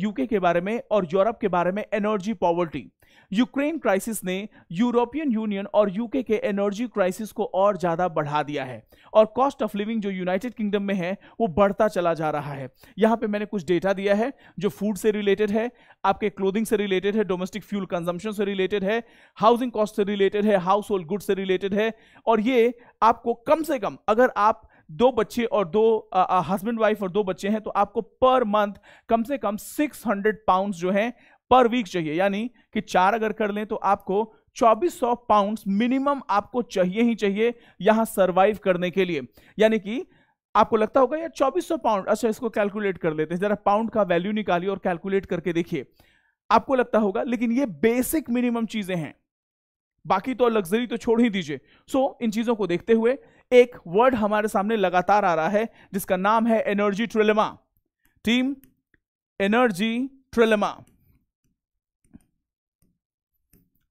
यूके के बारे में और यूरोप के बारे में एनर्जी पॉवर्टी यूक्रेन क्राइसिस ने यूरोपियन यूनियन और यूके के एनर्जी क्राइसिस को और ज़्यादा बढ़ा दिया है और कॉस्ट ऑफ लिविंग जो यूनाइटेड किंगडम में है वो बढ़ता चला जा रहा है यहाँ पे मैंने कुछ डेटा दिया है जो फूड से रिलेटेड है आपके क्लोथिंग से रिलेटेड है डोमेस्टिक फ्यूल कंजम्पशन से रिलेटेड है हाउसिंग कॉस्ट से रिलेटेड है हाउस होल्ड गुड से रिलेटेड है और ये आपको कम से कम अगर आप दो बच्चे और दो हस्बैंड वाइफ और दो बच्चे हैं तो आपको पर मंथ कम से कम 600 पाउंड्स जो हैं पर वीक चाहिए यानी कि चार अगर कर लें तो आपको 2400 पाउंड्स मिनिमम आपको चाहिए ही चाहिए यहां सरवाइव करने के लिए यानी कि आपको लगता होगा यार 2400 पाउंड अच्छा इसको कैलकुलेट कर लेते हैं जरा पाउंड का वैल्यू निकालिए और कैलकुलेट करके देखिए आपको लगता होगा लेकिन ये बेसिक मिनिमम चीजें हैं बाकी तो लग्जरी तो छोड़ ही दीजिए सो so, इन चीजों को देखते हुए एक वर्ड हमारे सामने लगातार आ रहा है जिसका नाम है energy trilemma team energy trilemma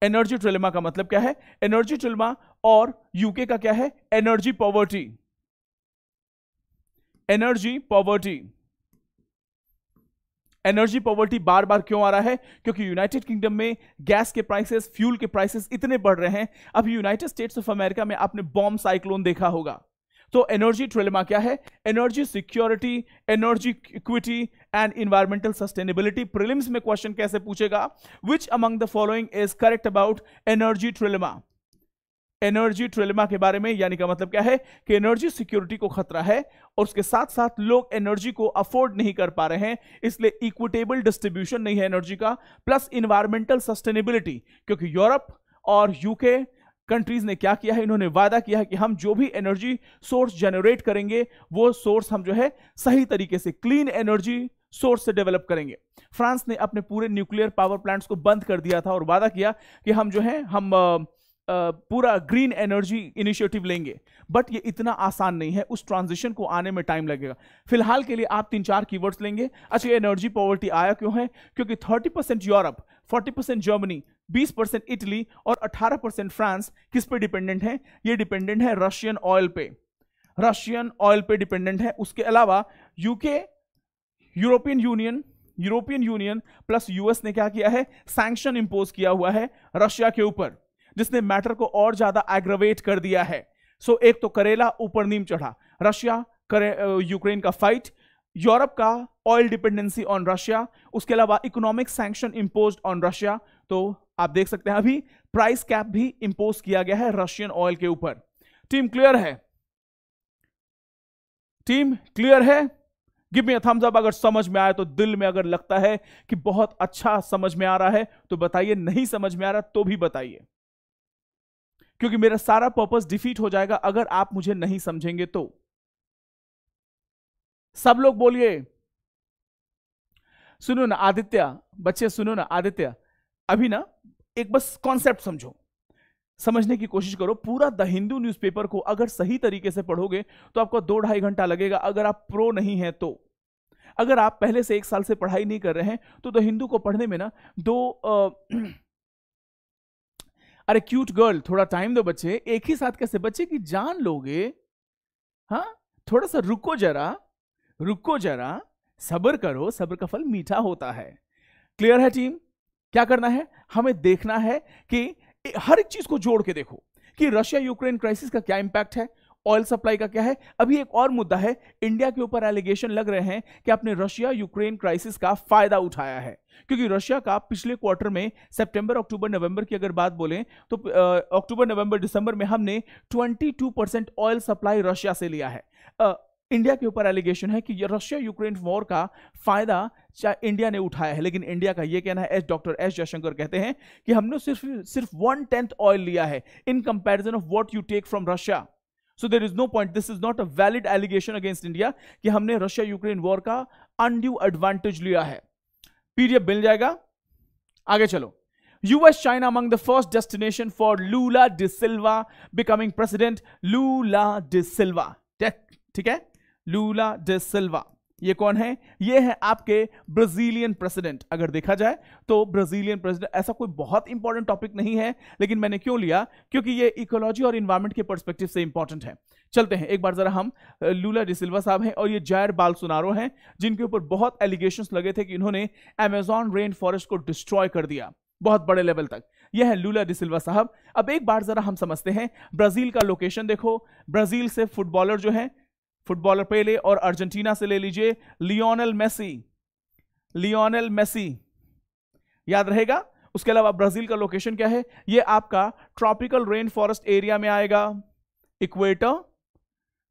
energy trilemma का मतलब क्या है एनर्जी ट्रिल्मा और यूके का क्या है energy poverty energy poverty energy poverty बार बार क्यों आ रहा है क्योंकि यूनाइटेड किंगडम में गैस के प्राइसेस फ्यूल के प्राइसेस इतने बढ़ रहे हैं अब यूनाइटेड स्टेट्स ऑफ अमेरिका में आपने बॉम्ब साइक्लोन देखा होगा तो एनर्जी ट्रेलमा क्या है energy security energy equity and environmental sustainability prelims में क्वेश्चन कैसे पूछेगा which among the following is correct about energy trilemma energy trilemma के बारे में यानी का मतलब क्या है कि एनर्जी सिक्योरिटी को खतरा है और उसके साथ साथ लोग एनर्जी को अफोर्ड नहीं कर पा रहे हैं इसलिए इक्विटेबल डिस्ट्रीब्यूशन नहीं है एनर्जी का प्लस इन्वायरमेंटल सस्टेनेबिलिटी क्योंकि यूरोप और यूके कंट्रीज ने क्या किया है इन्होंने वादा किया है कि हम जो भी एनर्जी सोर्स जनरेट करेंगे वो सोर्स हम जो है सही तरीके से क्लीन एनर्जी सोर्स से डेवलप करेंगे फ्रांस ने अपने पूरे न्यूक्लियर पावर प्लांट्स को बंद कर दिया था और वादा किया कि हम जो है हम आ, आ, पूरा ग्रीन एनर्जी इनिशिएटिव लेंगे बट ये इतना आसान नहीं है उस ट्रांजिशन को आने में टाइम लगेगा फिलहाल के लिए आप तीन चार कीवर्ड्स लेंगे अच्छा एनर्जी पॉवर्टी आया क्यों है क्योंकि thirty percent Europe 40 percent Germany 20 percent Italy और 18 परसेंट फ्रांस किस पे डिपेंडेंट है ये डिपेंडेंट है रशियन ऑयल पे रशियन ऑयल पे डिपेंडेंट है उसके अलावा UK European Union European Union plus US ने क्या किया है सैंक्शन इंपोज किया हुआ है रशिया के ऊपर जिसने मैटर को और ज्यादा एग्रवेट कर दिया है सो so, एक तो करेला ऊपर नीम चढ़ा रशिया यूक्रेन uh, का फाइट यूरोप का ऑयल डिपेंडेंसी ऑन रशिया उसके अलावा economic sanction impose on Russia तो आप देख सकते हैं अभी प्राइस कैप भी इंपोज किया गया है रशियन ऑयल के ऊपर टीम क्लियर है टीम क्लियर है गिव मी थम्स अप अगर समझ में आया तो दिल में अगर लगता है कि बहुत अच्छा समझ में आ रहा है तो बताइए नहीं समझ में आ रहा तो भी बताइए क्योंकि मेरा सारा पर्पस डिफीट हो जाएगा अगर आप मुझे नहीं समझेंगे तो सब लोग बोलिए सुनो ना आदित्य बच्चे सुनो ना आदित्य अभी ना एक बस कॉन्सेप्ट समझो समझने की कोशिश करो पूरा द हिंदू न्यूज़पेपर को अगर सही तरीके से पढ़ोगे तो आपको दो ढाई घंटा लगेगा अगर आप प्रो नहीं हैं तो अगर आप पहले से एक साल से पढ़ाई नहीं कर रहे हैं तो द हिंदू को पढ़ने में ना दो आ, [clears throat] अरे क्यूट गर्ल थोड़ा टाइम दो बच्चे एक ही साथ कैसे बच्चे की जान लोगे हाँ थोड़ा सा रुको जरा रुको जरा सब्र करो सब्र का फल मीठा होता है क्लियर है टीम क्या करना है हमें देखना है कि हर एक चीज को जोड़ के देखो कि रशिया यूक्रेन क्राइसिस का क्या इंपैक्ट है ऑयल सप्लाई का क्या है अभी एक और मुद्दा है इंडिया के ऊपर एलिगेशन लग रहे हैं कि आपने रशिया यूक्रेन क्राइसिस का फायदा उठाया है क्योंकि रशिया का पिछले क्वार्टर में सितंबर अक्टूबर नवंबर की अगर बात बोलें तो अक्टूबर नवंबर दिसंबर में हमने 22 परसेंट ऑयल सप्लाई रशिया से लिया है इंडिया के ऊपर एलिगेशन है कि रशिया यूक्रेन वॉर का फायदा चाहे इंडिया ने उठाया है लेकिन इंडिया का यह कहना है एस डॉक्टर एस जयशंकर कहते हैं कि हमने सिर्फ सिर्फ वन टेंथ ऑयल लिया है in comparison of what you take from Russia so there is no point this is not a valid allegation against India कि हमने रशिया यूक्रेन वॉर का अनड्यू एडवांटेज लिया है पीडीएफ मिल जाएगा आगे चलो US China among the first destination for Lula da Silva becoming president Lula da Silva ठीक है लूला डे सिल्वा ये कौन है ये है आपके ब्राजीलियन प्रेसिडेंट अगर देखा जाए तो ब्राजीलियन प्रेसिडेंट ऐसा कोई बहुत इंपॉर्टेंट टॉपिक नहीं है लेकिन मैंने क्यों लिया क्योंकि ये इकोलॉजी और इन्वायरमेंट के पर्सपेक्टिव से इंपॉर्टेंट है चलते हैं एक बार जरा हम लूला डिसिल्वा साहब हैं और ये जायर सुनारो हैं जिनके ऊपर बहुत एलिगेशन लगे थे कि इन्होंने अमेजॉन रेन फॉरेस्ट को डिस्ट्रॉय कर दिया बहुत बड़े लेवल तक यह है लूला डिसिल्वा साहब अब एक बार जरा हम समझते हैं ब्राजील का लोकेशन देखो ब्राजील से फुटबॉलर जो है फुटबॉलर पेले और अर्जेंटीना से ले लीजिए लियोनल मेसी लियोनल मेसी याद रहेगा उसके अलावा ब्राजील का लोकेशन क्या है ये आपका ट्रॉपिकल रेन फॉरेस्ट एरिया में आएगा equator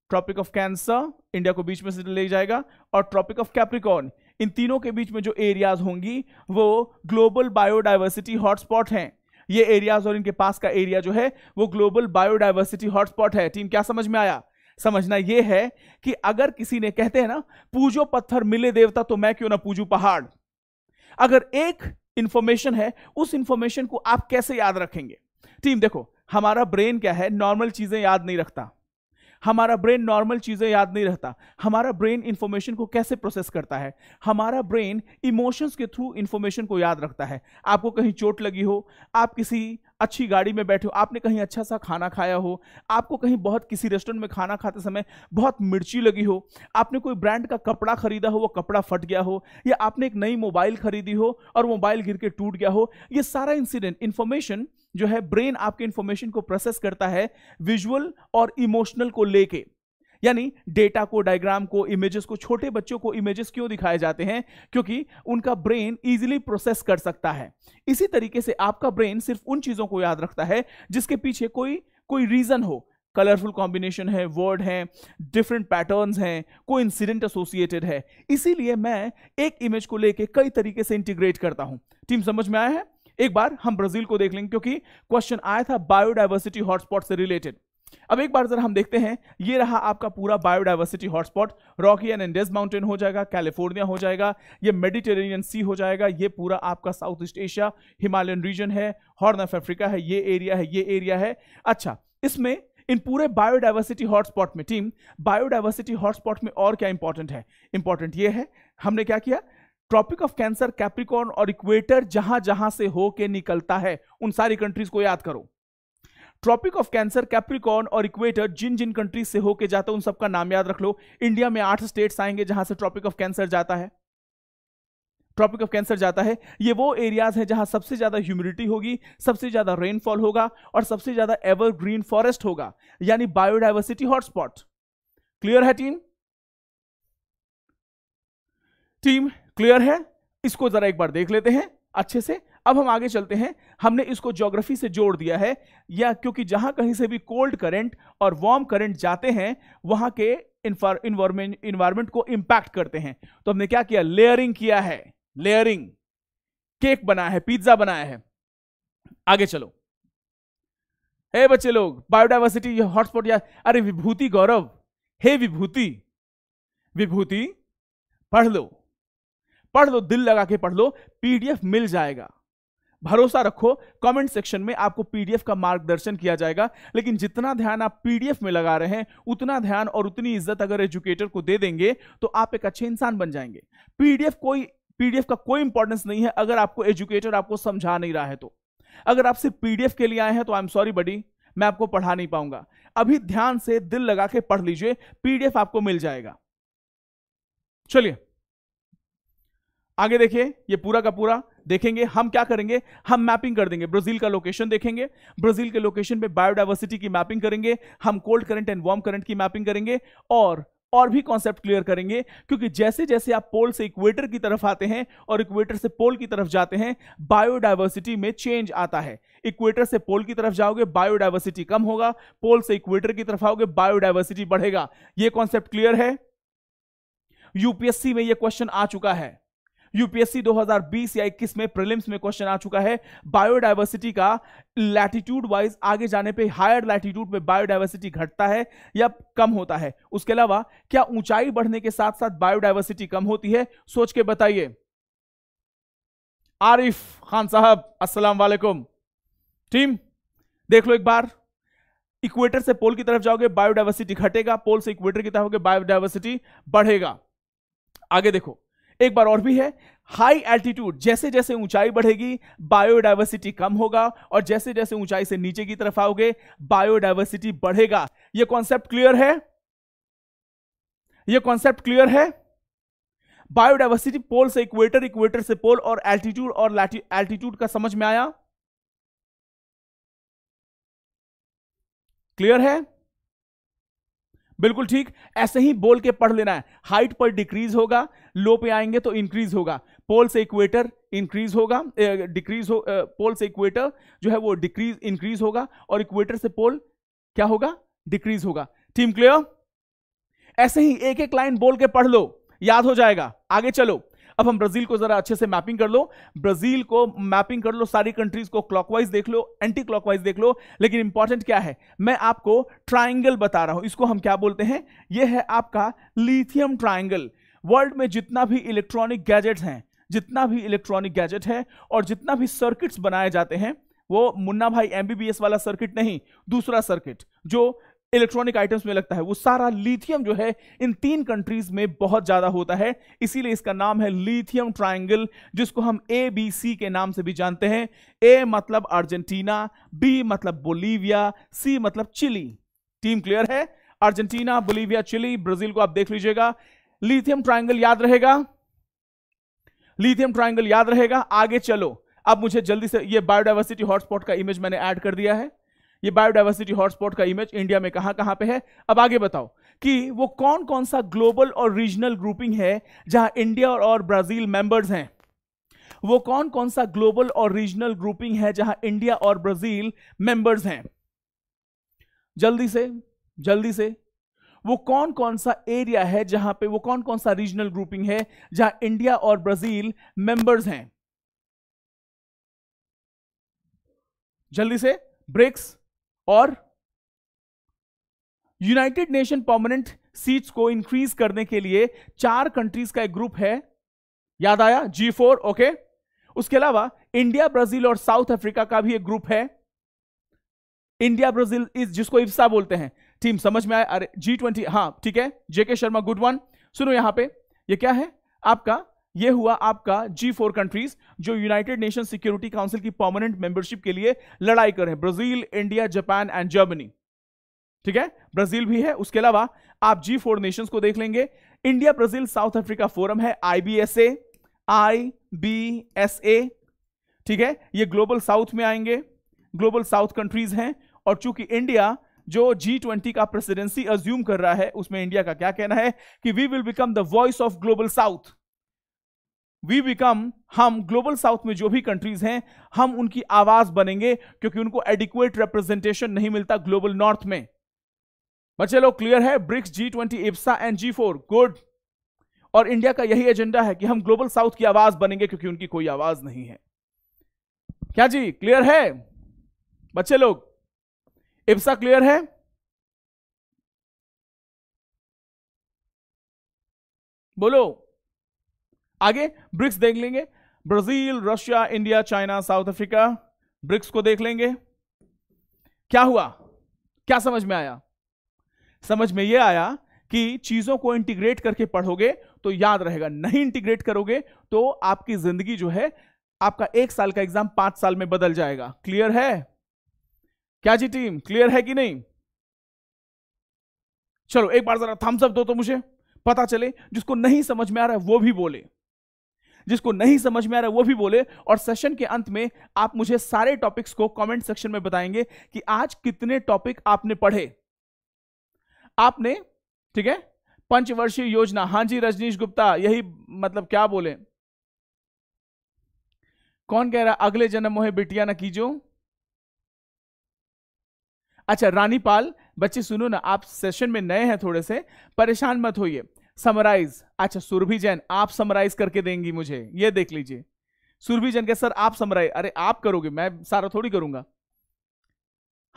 Tropic of Cancer India को बीच में से ले जाएगा और ट्रॉपिक ऑफ कैप्रिकॉन इन तीनों के बीच में जो एरियाज होंगी वो ग्लोबल बायोडाइवर्सिटी हॉटस्पॉट हैं ये एरियाज और इनके पास का एरिया जो है वो ग्लोबल बायोडाइवर्सिटी हॉटस्पॉट है टीम क्या समझ में आया समझना यह है कि अगर किसी ने कहते हैं ना पूजो पत्थर मिले देवता तो मैं क्यों ना पूजू पहाड़ अगर एक इंफॉर्मेशन है उस इंफॉर्मेशन को आप कैसे याद रखेंगे टीम देखो हमारा ब्रेन क्या है नॉर्मल चीजें याद नहीं रखता हमारा ब्रेन नॉर्मल चीज़ें याद नहीं रहता हमारा ब्रेन इन्फॉर्मेशन को कैसे प्रोसेस करता है हमारा ब्रेन इमोशंस के थ्रू इन्फॉर्मेशन को याद रखता है आपको कहीं चोट लगी हो आप किसी अच्छी गाड़ी में बैठे हो आपने कहीं अच्छा सा खाना खाया हो आपको कहीं बहुत किसी रेस्टोरेंट में खाना खाते समय बहुत मिर्ची लगी हो आपने कोई ब्रांड का कपड़ा खरीदा हो वो कपड़ा फट गया हो या आपने एक नई मोबाइल खरीदी हो और मोबाइल गिर के टूट गया हो ये सारा इंसिडेंट इन्फॉर्मेशन जो है ब्रेन आपके इंफॉर्मेशन को प्रोसेस करता है विजुअल और इमोशनल को लेके यानी डेटा को डायग्राम को इमेजेस को छोटे बच्चों को इमेजेस क्यों दिखाए जाते हैं क्योंकि उनका ब्रेन इजीली प्रोसेस कर सकता है इसी तरीके से आपका ब्रेन सिर्फ उन चीज़ों को याद रखता है जिसके पीछे कोई कोई रीज़न हो कलरफुल कॉम्बिनेशन है वर्ड है डिफरेंट पैटर्न है कोई इंसिडेंट एसोसिएटेड है इसीलिए मैं एक इमेज को लेके कई तरीके से इंटीग्रेट करता हूं टीम समझ में आया है एक बार हम ब्राजील को देख लेंगे क्योंकि क्वेश्चन आया था बायोडाइवर्सिटी हॉटस्पॉट से रिलेटेड अब एक बार जरा हम देखते हैं ये रहा आपका पूरा biodiversity hotspot Rocky and Andes mountain हो जाएगा कैलिफोर्निया हो जाएगा ये मेडिटेरेनियन सी हो जाएगा ये पूरा आपका South East Asia Himalayan region है हॉर्न ऑफ अफ्रीका है ये एरिया है ये एरिया है अच्छा इसमें इन पूरे बायोडाइवर्सिटी हॉटस्पॉट में टीम बायोडाइवर्सिटी हॉटस्पॉट में और क्या इंपॉर्टेंट है इंपॉर्टेंट ये है हमने क्या किया ट्रॉपिक ऑफ कैंसर कैप्रिकॉर्न और इक्वेटर जहां जहां से होके निकलता है उन सारी कंट्रीज को याद करो ट्रॉपिक ऑफ कैंसर कैप्रिकॉन और इक्वेटर जिन जिन कंट्रीज से होके जाता है उन सबका नाम याद रख लो इंडिया में आठ स्टेट्स आएंगे जहां से ट्रॉपिक ऑफ कैंसर जाता है ट्रॉपिक ऑफ कैंसर जाता है ये वो एरियाज हैं जहां सबसे ज़्यादा ह्यूमिडिटी होगी सबसे ज़्यादा रेनफॉल होगा और सबसे ज़्यादा एवरग्रीन फॉरेस्ट होगा यानी बायोडाइवर्सिटी हॉटस्पॉट क्लियर है टीम टीम क्लियर है इसको जरा एक बार देख लेते हैं अच्छे से अब हम आगे चलते हैं हमने इसको ज्योग्राफी से जोड़ दिया है या क्योंकि जहां कहीं से भी कोल्ड करंट और वार्म करंट जाते हैं वहां के इन्वायरमेंट को इंपैक्ट करते हैं तो हमने क्या किया लेयरिंग किया है लेयरिंग केक बनाया है पिज्जा बनाया है आगे चलो हे बच्चे लोग बायोडाइवर्सिटी हॉटस्पॉट या अरे विभूति गौरव हे विभूति विभूति पढ़ लो पढ़ लो दिल लगा के पढ़ लो पीडीएफ मिल जाएगा भरोसा रखो कमेंट सेक्शन में आपको पीडीएफ का मार्गदर्शन किया जाएगा लेकिन जितना ध्यान आप पीडीएफ में लगा रहे हैं उतना ध्यान और उतनी इज्जत अगर एजुकेटर को दे देंगे तो आप एक अच्छे इंसान बन जाएंगे पीडीएफ कोई पीडीएफ का कोई इंपॉर्टेंस नहीं है अगर आपको एजुकेटर आपको समझा नहीं रहा है तो अगर आप सिर्फ पीडीएफ के लिए आए हैं तो आई एम सॉरी बडी मैं आपको पढ़ा नहीं पाऊंगा अभी ध्यान से दिल लगा के पढ़ लीजिए पीडीएफ आपको मिल जाएगा चलिए आगे देखिए ये पूरा का पूरा देखेंगे हम क्या करेंगे हम मैपिंग कर देंगे ब्राजील का लोकेशन देखेंगे ब्राजील के लोकेशन पे बायोडाइवर्सिटी की मैपिंग करेंगे हम cold current and warm current की मैपिंग करेंगे और और भी कॉन्सेप्ट क्लियर करेंगे क्योंकि जैसे जैसे आप पोल से इक्वेटर की तरफ आते हैं और इक्वेटर से पोल की तरफ जाते हैं बायोडाइवर्सिटी में चेंज आता है इक्वेटर से पोल की तरफ जाओगे बायोडाइवर्सिटी कम होगा पोल से इक्वेटर की तरफ आओगे बायोडाइवर्सिटी बढ़ेगा यह कॉन्सेप्ट क्लियर है यूपीएससी में यह क्वेश्चन आ चुका है यूपीएससी 2020 या 21 में प्रीलिम्स में क्वेश्चन आ चुका है बायोडाइवर्सिटी का लैटिट्यूड वाइज आगे जाने पे हायर लैटिट्यूड में बायोडाइवर्सिटी घटता है या कम होता है उसके अलावा क्या ऊंचाई बढ़ने के साथ साथ बायोडाइवर्सिटी कम होती है सोच के बताइए आरिफ खान साहब अस्सलाम वालेकुम टीम देख लो एक बार इक्वेटर से पोल की तरफ जाओगे बायोडाइवर्सिटी घटेगा पोल से इक्वेटर की तरफ जाओगे बायोडाइवर्सिटी बढ़ेगा आगे देखो एक बार और भी है हाई एल्टीट्यूड जैसे जैसे ऊंचाई बढ़ेगी बायोडाइवर्सिटी कम होगा और जैसे जैसे ऊंचाई से नीचे की तरफ आओगे बायोडाइवर्सिटी बढ़ेगा यह कॉन्सेप्ट क्लियर है यह कॉन्सेप्ट क्लियर है बायोडाइवर्सिटी पोल से इक्वेटर इक्वेटर से पोल और एल्टीट्यूड और एल्टीट्यूड का समझ में आया क्लियर है बिल्कुल ठीक ऐसे ही बोल के पढ़ लेना है हाइट पर डिक्रीज होगा लो पे आएंगे तो इंक्रीज होगा पोल से इक्वेटर इंक्रीज होगा डिक्रीज हो पोल से इक्वेटर जो है वो डिक्रीज इंक्रीज होगा और इक्वेटर से पोल क्या होगा डिक्रीज होगा टीम क्लियर ऐसे ही एक एक लाइन बोल के पढ़ लो याद हो जाएगा आगे चलो अब हम ब्राजील को जरा अच्छे से मैपिंग कर लो ब्राजील को मैपिंग कर लो सारी कंट्रीज को क्लॉकवाइज देख लो एंटी क्लॉकवाइज देख लो लेकिन इंपॉर्टेंट क्या है मैं आपको ट्राइंगल बता रहा हूं इसको हम क्या बोलते हैं यह है आपका लिथियम ट्राइंगल वर्ल्ड में जितना भी इलेक्ट्रॉनिक गैजेट हैं जितना भी इलेक्ट्रॉनिक गैजेट है और जितना भी सर्किट्स बनाए जाते हैं वो मुन्ना भाई एमबीबीएस वाला सर्किट नहीं दूसरा सर्किट जो इलेक्ट्रॉनिक आइटम्स में लगता है वो सारा लिथियम जो है इन तीन कंट्रीज में बहुत ज्यादा होता है इसीलिए इसका नाम है लिथियम ट्रायंगल जिसको हम ए बी सी के नाम से भी जानते हैं ए मतलब अर्जेंटीना बी मतलब बोलीविया सी मतलब चिली टीम क्लियर है अर्जेंटीना बोलीविया चिली ब्राजील को आप देख लीजिएगा लिथियम ट्राइंगल याद रहेगा लिथियम ट्राइंगल याद रहेगा आगे चलो अब मुझे जल्दी से ये बायोडाइवर्सिटी हॉटस्पॉट का इमेज मैंने ऐड कर दिया है ये बायोडाइवर्सिटी हॉटस्पॉट का इमेज इंडिया में कहां कहां पे है अब आगे बताओ कि वो कौन कौन सा ग्लोबल और रीजनल ग्रुपिंग है जहां इंडिया और ब्राजील मेंबर्स हैं वो कौन कौन सा ग्लोबल और रीजनल ग्रुपिंग है जहां इंडिया और ब्राजील मेंबर्स हैं जल्दी से जल्दी से वो कौन कौन सा एरिया है जहां पे वो कौन कौन सा रीजनल ग्रुपिंग है जहां इंडिया और ब्राजील मेंबर्स हैं जल्दी से ब्रिक्स और यूनाइटेड नेशन परमानेंट सीट्स को इंक्रीज करने के लिए चार कंट्रीज का एक ग्रुप है याद आया जी फोर ओके उसके अलावा इंडिया ब्राजील और साउथ अफ्रीका का भी एक ग्रुप है इंडिया ब्राजील इस जिसको इफ्सा बोलते हैं टीम समझ में आया अरे जी ट्वेंटी हाँ ठीक है जेके शर्मा गुड वन सुनो यहां पे ये क्या है आपका ये हुआ आपका जी फोर कंट्रीज जो यूनाइटेड नेशन सिक्योरिटी काउंसिल की परमानेंट मेंबरशिप के लिए लड़ाई कर रहे हैं Brazil India Japan and Germany ठीक है ब्राजील भी है उसके अलावा आप जी फोर नेशन को देख लेंगे India Brazil South Africa forum है आईबीएसए आईबीएसए ठीक है ये ग्लोबल साउथ में आएंगे ग्लोबल साउथ कंट्रीज हैं और चूंकि इंडिया जो जी ट्वेंटी का प्रेसिडेंसी अज्यूम कर रहा है उसमें इंडिया का क्या कहना है कि we will become the voice of global South we become हम ग्लोबल साउथ में जो भी कंट्रीज हैं हम उनकी आवाज बनेंगे क्योंकि उनको एडिक्वेट रिप्रेजेंटेशन नहीं मिलता ग्लोबल नॉर्थ में बच्चे लोग क्लियर है BRICS G twenty IBSA and G four good और इंडिया का यही एजेंडा है कि हम ग्लोबल साउथ की आवाज बनेंगे क्योंकि उनकी कोई आवाज नहीं है क्या जी क्लियर है बच्चे लोग इप्सा क्लियर है बोलो आगे ब्रिक्स देख लेंगे Brazil Russia India China South Africa BRICS को देख लेंगे क्या हुआ क्या समझ में आया समझ में यह आया कि चीजों को इंटीग्रेट करके पढ़ोगे तो याद रहेगा नहीं इंटीग्रेट करोगे तो आपकी जिंदगी जो है आपका एक साल का एग्जाम पांच साल में बदल जाएगा क्लियर है क्या जी टीम क्लियर है कि नहीं चलो एक बार जरा थम्स अप दो तो मुझे पता चले जिसको नहीं समझ में आ रहा है वो भी बोले जिसको नहीं समझ में आ रहा वो भी बोले और सेशन के अंत में आप मुझे सारे टॉपिक्स को कमेंट सेक्शन में बताएंगे कि आज कितने टॉपिक आपने पढ़े आपने ठीक है पंचवर्षीय योजना हां जी रजनीश गुप्ता यही मतलब क्या बोले कौन कह रहा अगले जन्म मोहे बिटिया ना कीजो अच्छा रानीपाल बच्चे सुनो ना आप सेशन में नए हैं थोड़े से परेशान मत होइए समराइज अच्छा सुरभि जैन आप समराइज करके देंगी मुझे ये देख लीजिए सुरभि जैन के सर आप समराइज अरे आप करोगे मैं सारा थोड़ी करूंगा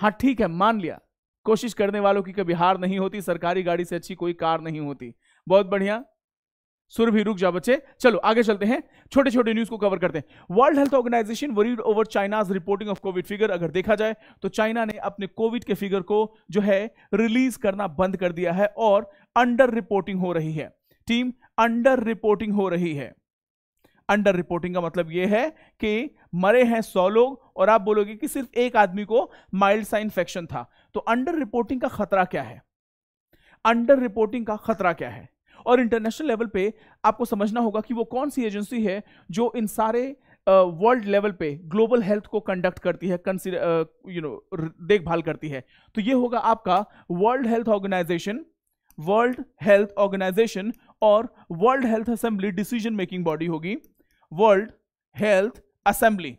हाँ ठीक है मान लिया कोशिश करने वालों की कभी हार नहीं होती सरकारी गाड़ी से अच्छी कोई कार नहीं होती बहुत बढ़िया सुर भी रुक जा बच्चे चलो आगे चलते हैं छोटे छोटे न्यूज को कवर करते हैं World Health Organization worried over China's reporting of COVID figure अगर देखा जाए तो चाइना ने अपने कोविड के फिगर को जो है रिलीज करना बंद कर दिया है और अंडर रिपोर्टिंग हो रही है टीम अंडर रिपोर्टिंग हो रही है अंडर रिपोर्टिंग का मतलब यह है कि मरे हैं सौ लोग और आप बोलोगे कि सिर्फ एक आदमी को माइल्ड सा इंफेक्शन था तो अंडर रिपोर्टिंग का खतरा क्या है अंडर रिपोर्टिंग का खतरा क्या है और इंटरनेशनल लेवल पे आपको समझना होगा कि वो कौन सी एजेंसी है जो इन सारे वर्ल्ड लेवल पे ग्लोबल हेल्थ को कंडक्ट करती है यू नो देखभाल करती है तो ये होगा आपका World Health Organization World Health Organization और World Health Assembly decision making body होगी वर्ल्ड हेल्थ असेंबली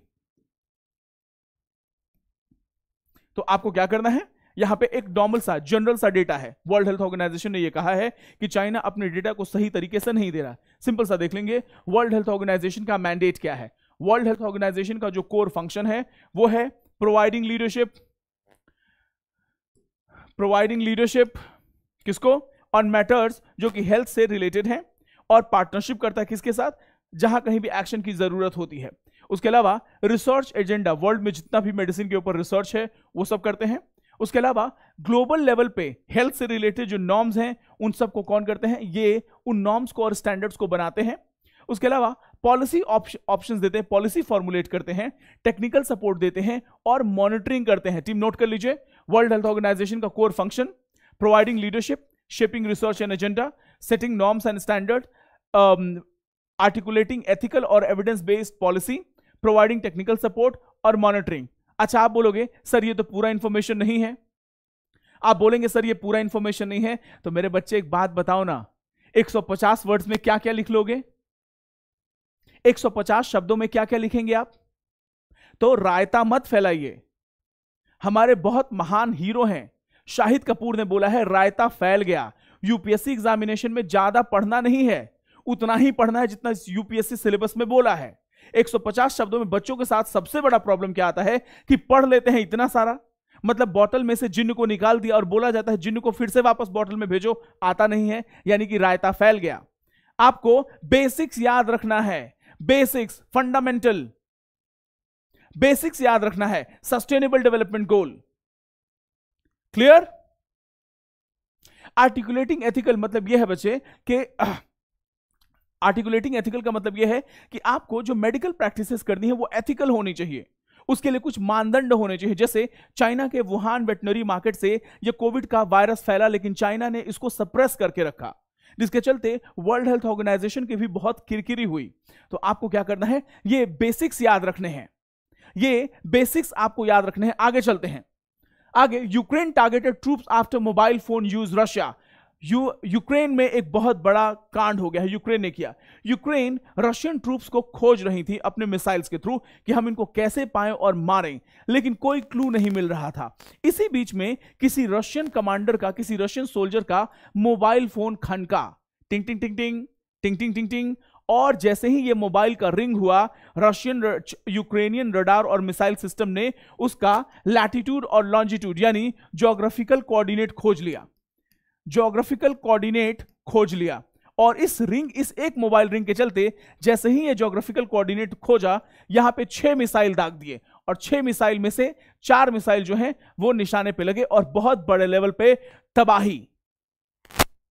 तो आपको क्या करना है यहां पे एक नॉर्मल सा जनरल सा डेटा है वर्ल्ड हेल्थ ऑर्गेनाइजेशन ने यह कहा है कि चाइना अपने डेटा को सही तरीके से नहीं दे रहा सिंपल सा देख लेंगे वर्ल्ड हेल्थ ऑर्गेनाइजेशन का मैंडेट क्या है वर्ल्ड हेल्थ ऑर्गेनाइजेशन का जो कोर फंक्शन है वो है प्रोवाइडिंग लीडरशिप प्रोवाइडिंग लीडरशिप किसको ऑन मैटर्स जो कि हेल्थ से रिलेटेड है और पार्टनरशिप करता है किसके साथ जहां कहीं भी एक्शन की जरूरत होती है उसके अलावा रिसर्च एजेंडा वर्ल्ड में जितना भी मेडिसिन के ऊपर रिसर्च है वो सब करते हैं उसके अलावा ग्लोबल लेवल पे हेल्थ से रिलेटेड जो नॉर्म्स हैं उन सबको कौन करते हैं ये उन नॉर्म्स को और स्टैंडर्ड्स को बनाते हैं उसके अलावा पॉलिसी ऑप्शन देते हैं पॉलिसी फॉर्मुलेट करते हैं टेक्निकल सपोर्ट देते हैं और मॉनिटरिंग करते हैं टीम नोट कर लीजिए वर्ल्ड हेल्थ ऑर्गेनाइजेशन का core function providing leadership shaping research and agenda setting norms and standard articulating ethical और evidence based policy providing technical support और मॉनिटरिंग अच्छा आप बोलोगे सर ये तो पूरा इंफॉर्मेशन नहीं है आप बोलेंगे सर ये पूरा इंफॉर्मेशन नहीं है तो मेरे बच्चे एक बात बताओ ना 150 वर्ड्स में क्या क्या लिख लोगे 150 शब्दों में क्या क्या लिखेंगे आप तो रायता मत फैलाइए हमारे बहुत महान हीरो हैं शाहिद कपूर ने बोला है रायता फैल गया यूपीएससी एग्जामिनेशन में ज्यादा पढ़ना नहीं है उतना ही पढ़ना है जितना यूपीएससी सिलेबस में बोला है 150 शब्दों में बच्चों के साथ सबसे बड़ा प्रॉब्लम क्या आता है कि पढ़ लेते हैं इतना सारा मतलब बॉटल में से जिन्न को निकाल दिया और बोला जाता है जिन्न को फिर से वापस बोतल में भेजो आता नहीं है यानी कि रायता फैल गया आपको बेसिक्स याद रखना है बेसिक्स फंडामेंटल बेसिक्स याद रखना है sustainable development goal clear articulating ethical मतलब यह है बच्चे कि आर्टिकुलेटिंग एथिकल का मतलब यह है कि आपको जो मेडिकल प्रैक्टिसेस करनी है वो एथिकल होनी चाहिए उसके लिए कुछ मानदंड होने चाहिए जैसे चाइना के वुहान वेटनरी मार्केट से यह कोविड का वायरस फैला लेकिन चाइना ने इसको सप्रेस करके रखा जिसके चलते वर्ल्ड हेल्थ ऑर्गेनाइजेशन की भी बहुत किरकिरी हुई तो आपको क्या करना है ये बेसिक्स याद रखने हैं ये बेसिक्स आपको याद रखने हैं आगे चलते हैं आगे Ukraine targeted troops after mobile phone use Russia यू यूक्रेन में एक बहुत बड़ा कांड हो गया है यूक्रेन ने किया यूक्रेन रशियन ट्रूप्स को खोज रही थी अपने मिसाइल्स के थ्रू कि हम इनको कैसे पाएं और मारें लेकिन कोई क्लू नहीं मिल रहा था इसी बीच में किसी रशियन कमांडर का किसी रशियन सोल्जर का मोबाइल फोन खनका टिंग टिंग टिंग टिंग टिंग टिंग टिंग टिंग और जैसे ही ये मोबाइल का रिंग हुआ रशियन यूक्रेनियन रडार और मिसाइल सिस्टम ने उसका लैटिट्यूड और लॉन्जिट्यूड यानी जोग्राफिकल कोऑर्डिनेट खोज लिया ज्योग्राफिकल कोऑर्डिनेट खोज लिया और इस रिंग इस एक मोबाइल रिंग के चलते जैसे ही ये ज्योग्राफिकल कोऑर्डिनेट खोजा यहां पे छह मिसाइल दाग दिए और छह मिसाइल में से चार मिसाइल जो हैं वो निशाने पे लगे और बहुत बड़े लेवल पे तबाही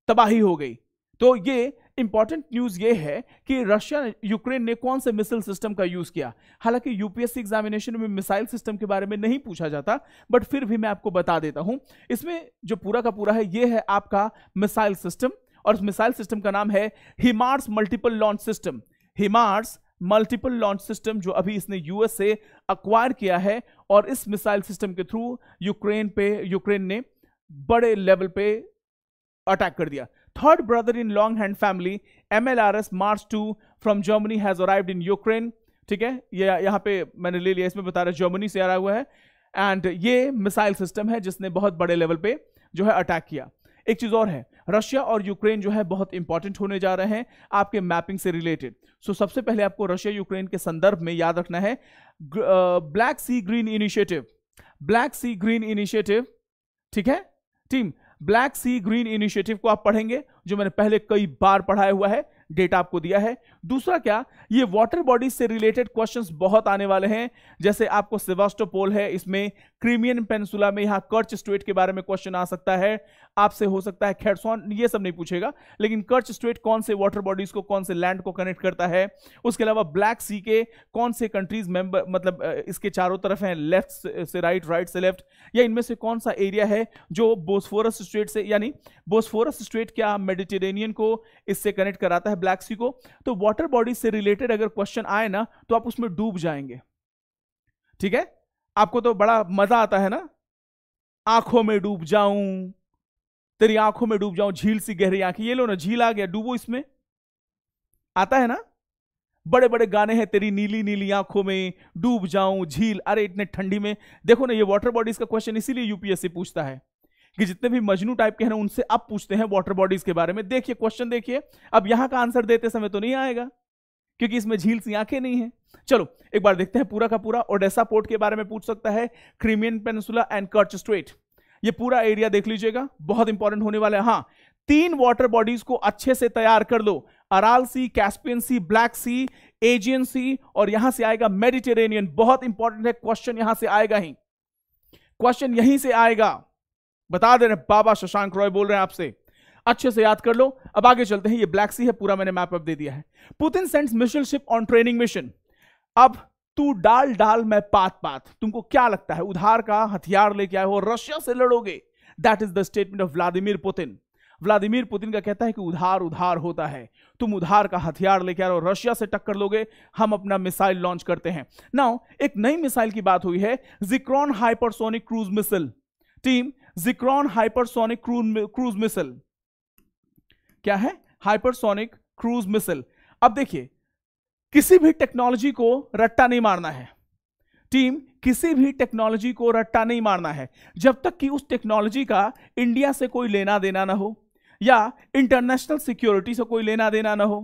तबाही हो गई तो ये इंपॉर्टेंट न्यूज ये है कि रशिया यूक्रेन ने कौन से मिसाइल सिस्टम का यूज किया हालांकि यूपीएससी एग्जामिनेशन में मिसाइल सिस्टम के बारे में नहीं पूछा जाता बट फिर भी मैं आपको बता देता हूं इसमें जो पूरा का पूरा है ये है आपका मिसाइल सिस्टम और उस मिसाइल सिस्टम का नाम है HIMARS multiple launch system HIMARS multiple launch system जो अभी इसने यूएस से अक्वायर किया है और इस मिसाइल सिस्टम के थ्रू यूक्रेन पे यूक्रेन ने बड़े लेवल पे अटैक कर दिया third brother-in long hand family MLRS Mars 2 from Germany has arrived in Ukraine. ठीक है ये यह, यहाँ पे मैंने ले लिया इसमें बता रहा जर्मनी से आया हुआ है एंड ये मिसाइल सिस्टम है जिसने बहुत बड़े लेवल पे जो है अटैक किया एक चीज़ और है रशिया और यूक्रेन जो है बहुत इंपॉर्टेंट होने जा रहे हैं आपके मैपिंग से रिलेटेड सो so, सबसे पहले आपको रशिया यूक्रेन के संदर्भ में याद रखना है Black Sea Green Initiative Black Sea Green Initiative ठीक है team Black Sea Green Initiative को आप पढ़ेंगे जो मैंने पहले कई बार पढ़ाया हुआ है डेटा आपको दिया है दूसरा क्या ये वाटर बॉडीज से रिलेटेड क्वेश्चंस बहुत आने वाले हैं जैसे आपको सेवास्टोपोल है इसमें क्रीमियन पेंसुला में यहाँ कर्च स्ट्रेट के बारे में क्वेश्चन आ सकता है आपसे हो सकता है खेरसौन ये सब नहीं पूछेगा लेकिन कर्च स्ट्रेट कौन से वाटर बॉडीज को कौन से लैंड को कनेक्ट करता है उसके अलावा ब्लैक सी के कौन से कंट्रीज मेंबर मतलब इसके चारों तरफ हैं लेफ्ट से राइट राइट से लेफ्ट या इनमें से कौन सा एरिया है जो बोस्फोरस स्ट्रेट से यानी बोस्फोरस स्ट्रेट क्या मेडिटेरेनियन को इससे कनेक्ट कराता है ब्लैक सी को तो वाटर बॉडीज से रिलेटेड अगर क्वेश्चन आए ना तो आप उसमें डूब जाएंगे ठीक है आपको तो बड़ा मजा आता है ना आंखों में डूब जाऊं तेरी आंखों में डूब जाऊं झील सी गहरी आंखें ये लो ना झील आ गया डूबो इसमें आता है ना बड़े बड़े गाने हैं तेरी नीली नीली आंखों में डूब जाऊं झील अरे इतने ठंडी में देखो ना ये वाटर बॉडीज का क्वेश्चन इसीलिए यूपीएससी पूछता है कि जितने भी मजनू टाइप के हैं उनसे अब पूछते हैं वाटर बॉडीज के बारे में देखिए क्वेश्चन देखिए अब यहां का आंसर देते समय तो नहीं आएगा क्योंकि इसमें झील सी आंखें नहीं है चलो एक बार देखते हैं पूरा का पूरा ओडेसा पोर्ट के बारे में पूछ सकता है Crimean peninsula and Kerch Strait ये पूरा एरिया देख लीजिएगा बहुत इंपॉर्टेंट होने वाला है हाँ तीन वाटर बॉडीज को अच्छे से तैयार कर लो Aral Sea Caspian Sea Black Sea Aegean Sea और यहां से आएगा मेडिटेरेनियन बहुत इंपॉर्टेंट है क्वेश्चन यहां से आएगा ही क्वेश्चन यहीं से आएगा बता दे रहे बाबा शशांक रॉय बोल रहे हैं आपसे अच्छे से याद कर लो अब आगे चलते हैं ये ब्लैक सी है पूरा मैंने मैप अप दे दिया है Putin sends mission ship on training mission अब तू डाल डाल मैं पात पात तुमको क्या लगता है उधार का हथियार लेके आए हो रशिया से लड़ोगे that is the statement of Vladimir Putin Vladimir Putin का कहता है कि उधार उधार होता है तुम उधार का हथियार लेके आ रहे हो रशिया से टक्कर लोगे हम अपना मिसाइल लॉन्च करते हैं नाउ एक नई मिसाइल की बात हुई है Zircon hypersonic cruise missile team Zircon hypersonic cruise missile क्या है हाइपरसोनिक क्रूज मिसाइल अब देखिए किसी भी टेक्नोलॉजी को रट्टा नहीं मारना है टीम किसी भी टेक्नोलॉजी को रट्टा नहीं मारना है जब तक कि उस टेक्नोलॉजी का इंडिया से कोई लेना देना ना हो या इंटरनेशनल सिक्योरिटी से कोई लेना देना ना हो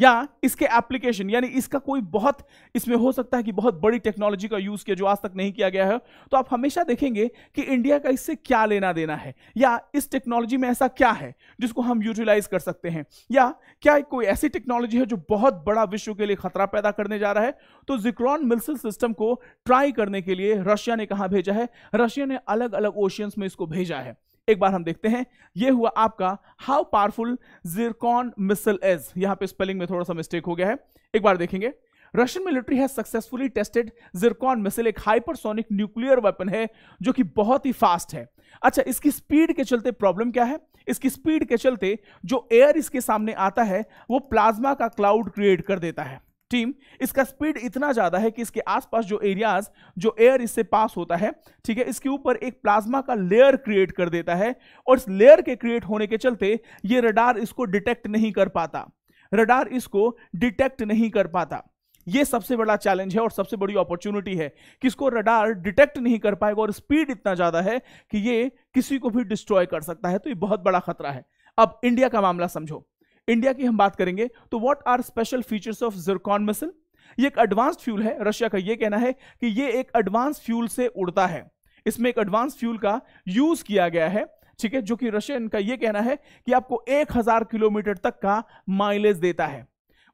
या इसके एप्लीकेशन यानी इसका कोई बहुत इसमें हो सकता है कि बहुत बड़ी टेक्नोलॉजी का यूज़ किया जो आज तक नहीं किया गया है तो आप हमेशा देखेंगे कि इंडिया का इससे क्या लेना देना है या इस टेक्नोलॉजी में ऐसा क्या है जिसको हम यूटिलाइज कर सकते हैं या क्या कोई ऐसी टेक्नोलॉजी है जो बहुत बड़ा विश्व के लिए खतरा पैदा करने जा रहा है तो जिक्रॉन मिसल सिस्टम को ट्राई करने के लिए रशिया ने कहा भेजा है रशिया ने अलग अलग ओशियंस में इसको भेजा है एक बार हम देखते हैं ये हुआ आपका how powerful Zircon missile is यहां पे स्पेलिंग में थोड़ा सा मिस्टेक हो गया है एक बार देखेंगे Russian military has successfully tested Zircon missile एक हाइपरसोनिक न्यूक्लियर वेपन है जो कि बहुत ही फास्ट है अच्छा इसकी स्पीड के चलते प्रॉब्लम क्या है इसकी स्पीड के चलते जो एयर इसके सामने आता है वो प्लाज्मा का क्लाउड क्रिएट कर देता है स्टीम इसका स्पीड इतना ज़्यादा है कि इसके आसपास जो एरियाज जो एयर इससे पास होता है ठीक है इसके ऊपर एक प्लाज्मा का लेयर क्रिएट कर देता है और इस लेयर के क्रिएट होने के चलते ये रडार इसको डिटेक्ट नहीं कर पाता रडार इसको डिटेक्ट नहीं कर पाता ये सबसे बड़ा चैलेंज है और सबसे बड़ी अपॉर्चुनिटी है कि इसको रडार डिटेक्ट नहीं कर पाएगा और स्पीड इतना ज़्यादा है कि ये किसी को भी डिस्ट्रॉय कर सकता है तो ये बहुत बड़ा खतरा है अब इंडिया का मामला समझो इंडिया की हम बात करेंगे तो what are special features of Zircon missile ये एक एडवांस फ्यूल है रशिया का ये कहना है कि ये एक एडवांस फ्यूल से उड़ता है इसमें एक एडवांस फ्यूल का यूज किया गया है ठीक है जो कि रशियन का ये कहना है कि आपको 1000 किलोमीटर तक का माइलेज देता है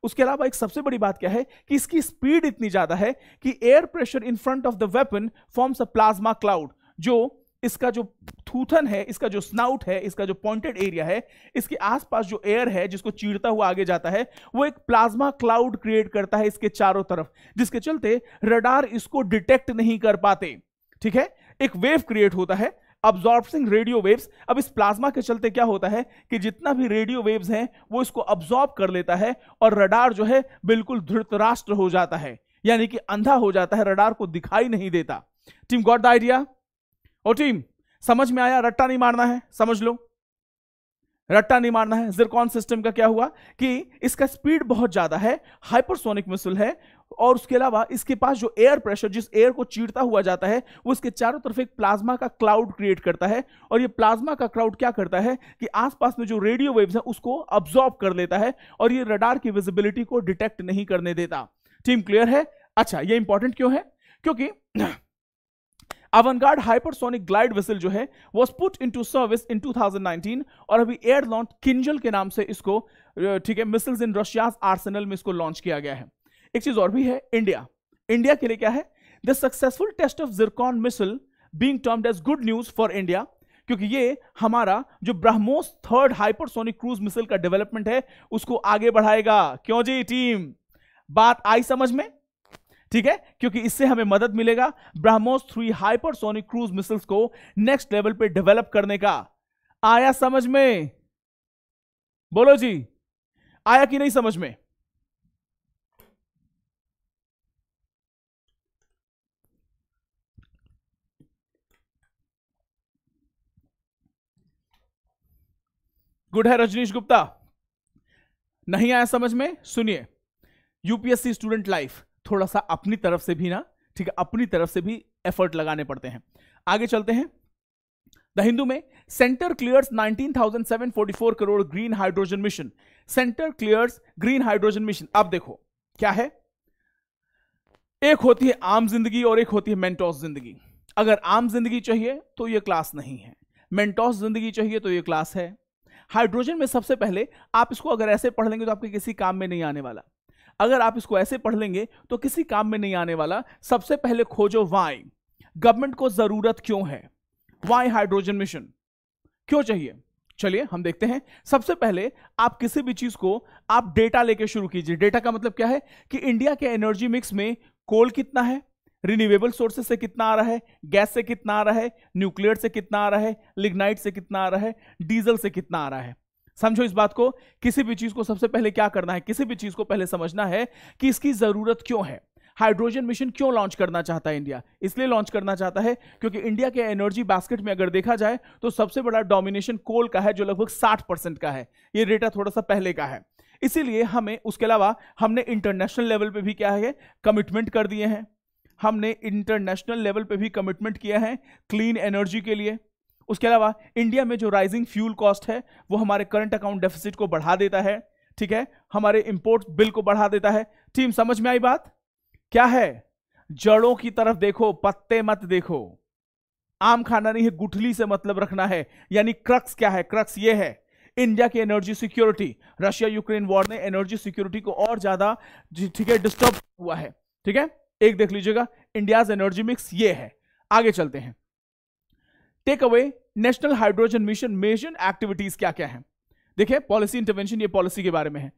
उसके अलावा एक सबसे बड़ी बात क्या है कि इसकी स्पीड इतनी ज्यादा है कि air pressure in front of the weapon forms a plasma cloud जो इसका जो थूथन है इसका जो स्नाउट है इसका जो पॉइंटेड एरिया है इसके आसपास जो एयर है जिसको चीरता हुआ आगे जाता है वो एक प्लाज्मा क्लाउड क्रिएट करता है इसके चारों तरफ जिसके चलते रडार इसको डिटेक्ट नहीं कर पाते ठीक है एक वेव क्रिएट होता है अब्जॉर्बिंग रेडियो वेव्स अब इस प्लाज्मा के चलते क्या होता है कि जितना भी रेडियो वेव्स हैं वो इसको अब्जॉर्ब कर लेता है और रडार जो है बिल्कुल धृतराष्ट्र हो जाता है यानी कि अंधा हो जाता है रडार को दिखाई नहीं देता टीम गॉट द आइडिया ओ टीम समझ में आया रट्टा नहीं मारना है समझ लो रट्टा नहीं मारना है जिरकॉन सिस्टम का क्या हुआ कि इसका स्पीड बहुत ज्यादा है हाइपरसोनिक मिसल है और उसके अलावा इसके पास जो एयर प्रेशर जिस एयर को चीरता हुआ जाता है वो इसके चारों तरफ एक प्लाज्मा का क्लाउड क्रिएट करता है और ये प्लाज्मा का क्लाउड क्या करता है कि आसपास में जो रेडियो वेव्स हैं उसको अब्जॉर्ब कर लेता है और ये रडार की विजिबिलिटी को डिटेक्ट नहीं करने देता टीम क्लियर है अच्छा ये इंपॉर्टेंट क्यों है क्योंकि अवनगार्ड हाइपरसोनिक ग्लाइड वेसल जो है was put to service in 2019 और अभी एयर लॉन्च किंजल के नाम से इसको ठीक है मिसल्स इन रशियाज आर्सेनल में इसको लॉन्च किया गया है एक चीज और भी है इंडिया इंडिया के लिए क्या है the successful test of Zircon missile being termed as good news for India क्योंकि ये हमारा जो BrahMos third hypersonic cruise missile का डेवलपमेंट है उसको आगे बढ़ाएगा क्यों जी टीम बात आई समझ में ठीक है क्योंकि इससे हमें मदद मिलेगा BrahMos three hypersonic cruise missiles को नेक्स्ट लेवल पे डेवलप करने का आया समझ में बोलो जी आया कि नहीं समझ में गुड है रजनीश गुप्ता नहीं आया समझ में सुनिए यूपीएससी स्टूडेंट लाइफ थोड़ा सा अपनी तरफ से भी ना ठीक है अपनी तरफ से भी एफर्ट लगाने पड़ते हैं आगे चलते हैं द हिंदू में centre clears 19,744 crore green hydrogen mission centre clears green hydrogen mission अब देखो क्या है एक होती है आम जिंदगी और एक होती है मेंटोस जिंदगी अगर आम जिंदगी चाहिए तो यह क्लास नहीं है मेंटोस जिंदगी चाहिए तो यह क्लास है हाइड्रोजन में सबसे पहले आप इसको अगर ऐसे पढ़ लेंगे तो आपके किसी काम में नहीं आने वाला अगर आप इसको ऐसे पढ़ लेंगे तो किसी काम में नहीं आने वाला सबसे पहले खोजो वाई गवर्नमेंट को जरूरत क्यों है वाई हाइड्रोजन मिशन क्यों चाहिए चलिए हम देखते हैं सबसे पहले आप किसी भी चीज को आप डेटा लेके शुरू कीजिए डेटा का मतलब क्या है कि इंडिया के एनर्जी मिक्स में कोल कितना है रिन्यूएबल सोर्सेस से कितना आ रहा है गैस से कितना आ रहा है न्यूक्लियर से कितना आ रहा है लिग्नाइट से कितना आ रहा है डीजल से कितना आ रहा है समझो इस बात को किसी भी चीज को सबसे पहले क्या करना है किसी भी चीज को पहले समझना है कि इसकी जरूरत क्यों है हाइड्रोजन मिशन क्यों लॉन्च करना चाहता है इंडिया इसलिए लॉन्च करना चाहता है क्योंकि इंडिया के एनर्जी बास्केट में अगर देखा जाए तो सबसे बड़ा डोमिनेशन कोल का है जो लगभग साठ परसेंट का है ये डेटा थोड़ा सा पहले का है इसीलिए हमें उसके अलावा हमने इंटरनेशनल लेवल पे भी क्या है कमिटमेंट कर दिए हैं हमने इंटरनेशनल लेवल पे भी कमिटमेंट किया है क्लीन एनर्जी के लिए उसके अलावा इंडिया में जो राइजिंग फ्यूल कॉस्ट है वो हमारे करंट अकाउंट डेफिसिट को बढ़ा देता है ठीक है हमारे इंपोर्ट बिल को बढ़ा देता है टीम समझ में आई बात क्या है जड़ों की तरफ देखो पत्ते मत देखो आम खाना नहीं है गुठली से मतलब रखना है यानी क्रक्स क्या है क्रक्स ये है इंडिया की energy security Russia Ukraine war ने एनर्जी सिक्योरिटी को और ज्यादा ठीक है डिस्टर्ब हुआ है ठीक है एक देख लीजिएगा इंडियाज एनर्जी मिक्स ये है आगे चलते हैं take away national hydrogen mission mission activities क्या क्या है देखिए पॉलिसी इंटरवेंशन ये पॉलिसी के बारे में है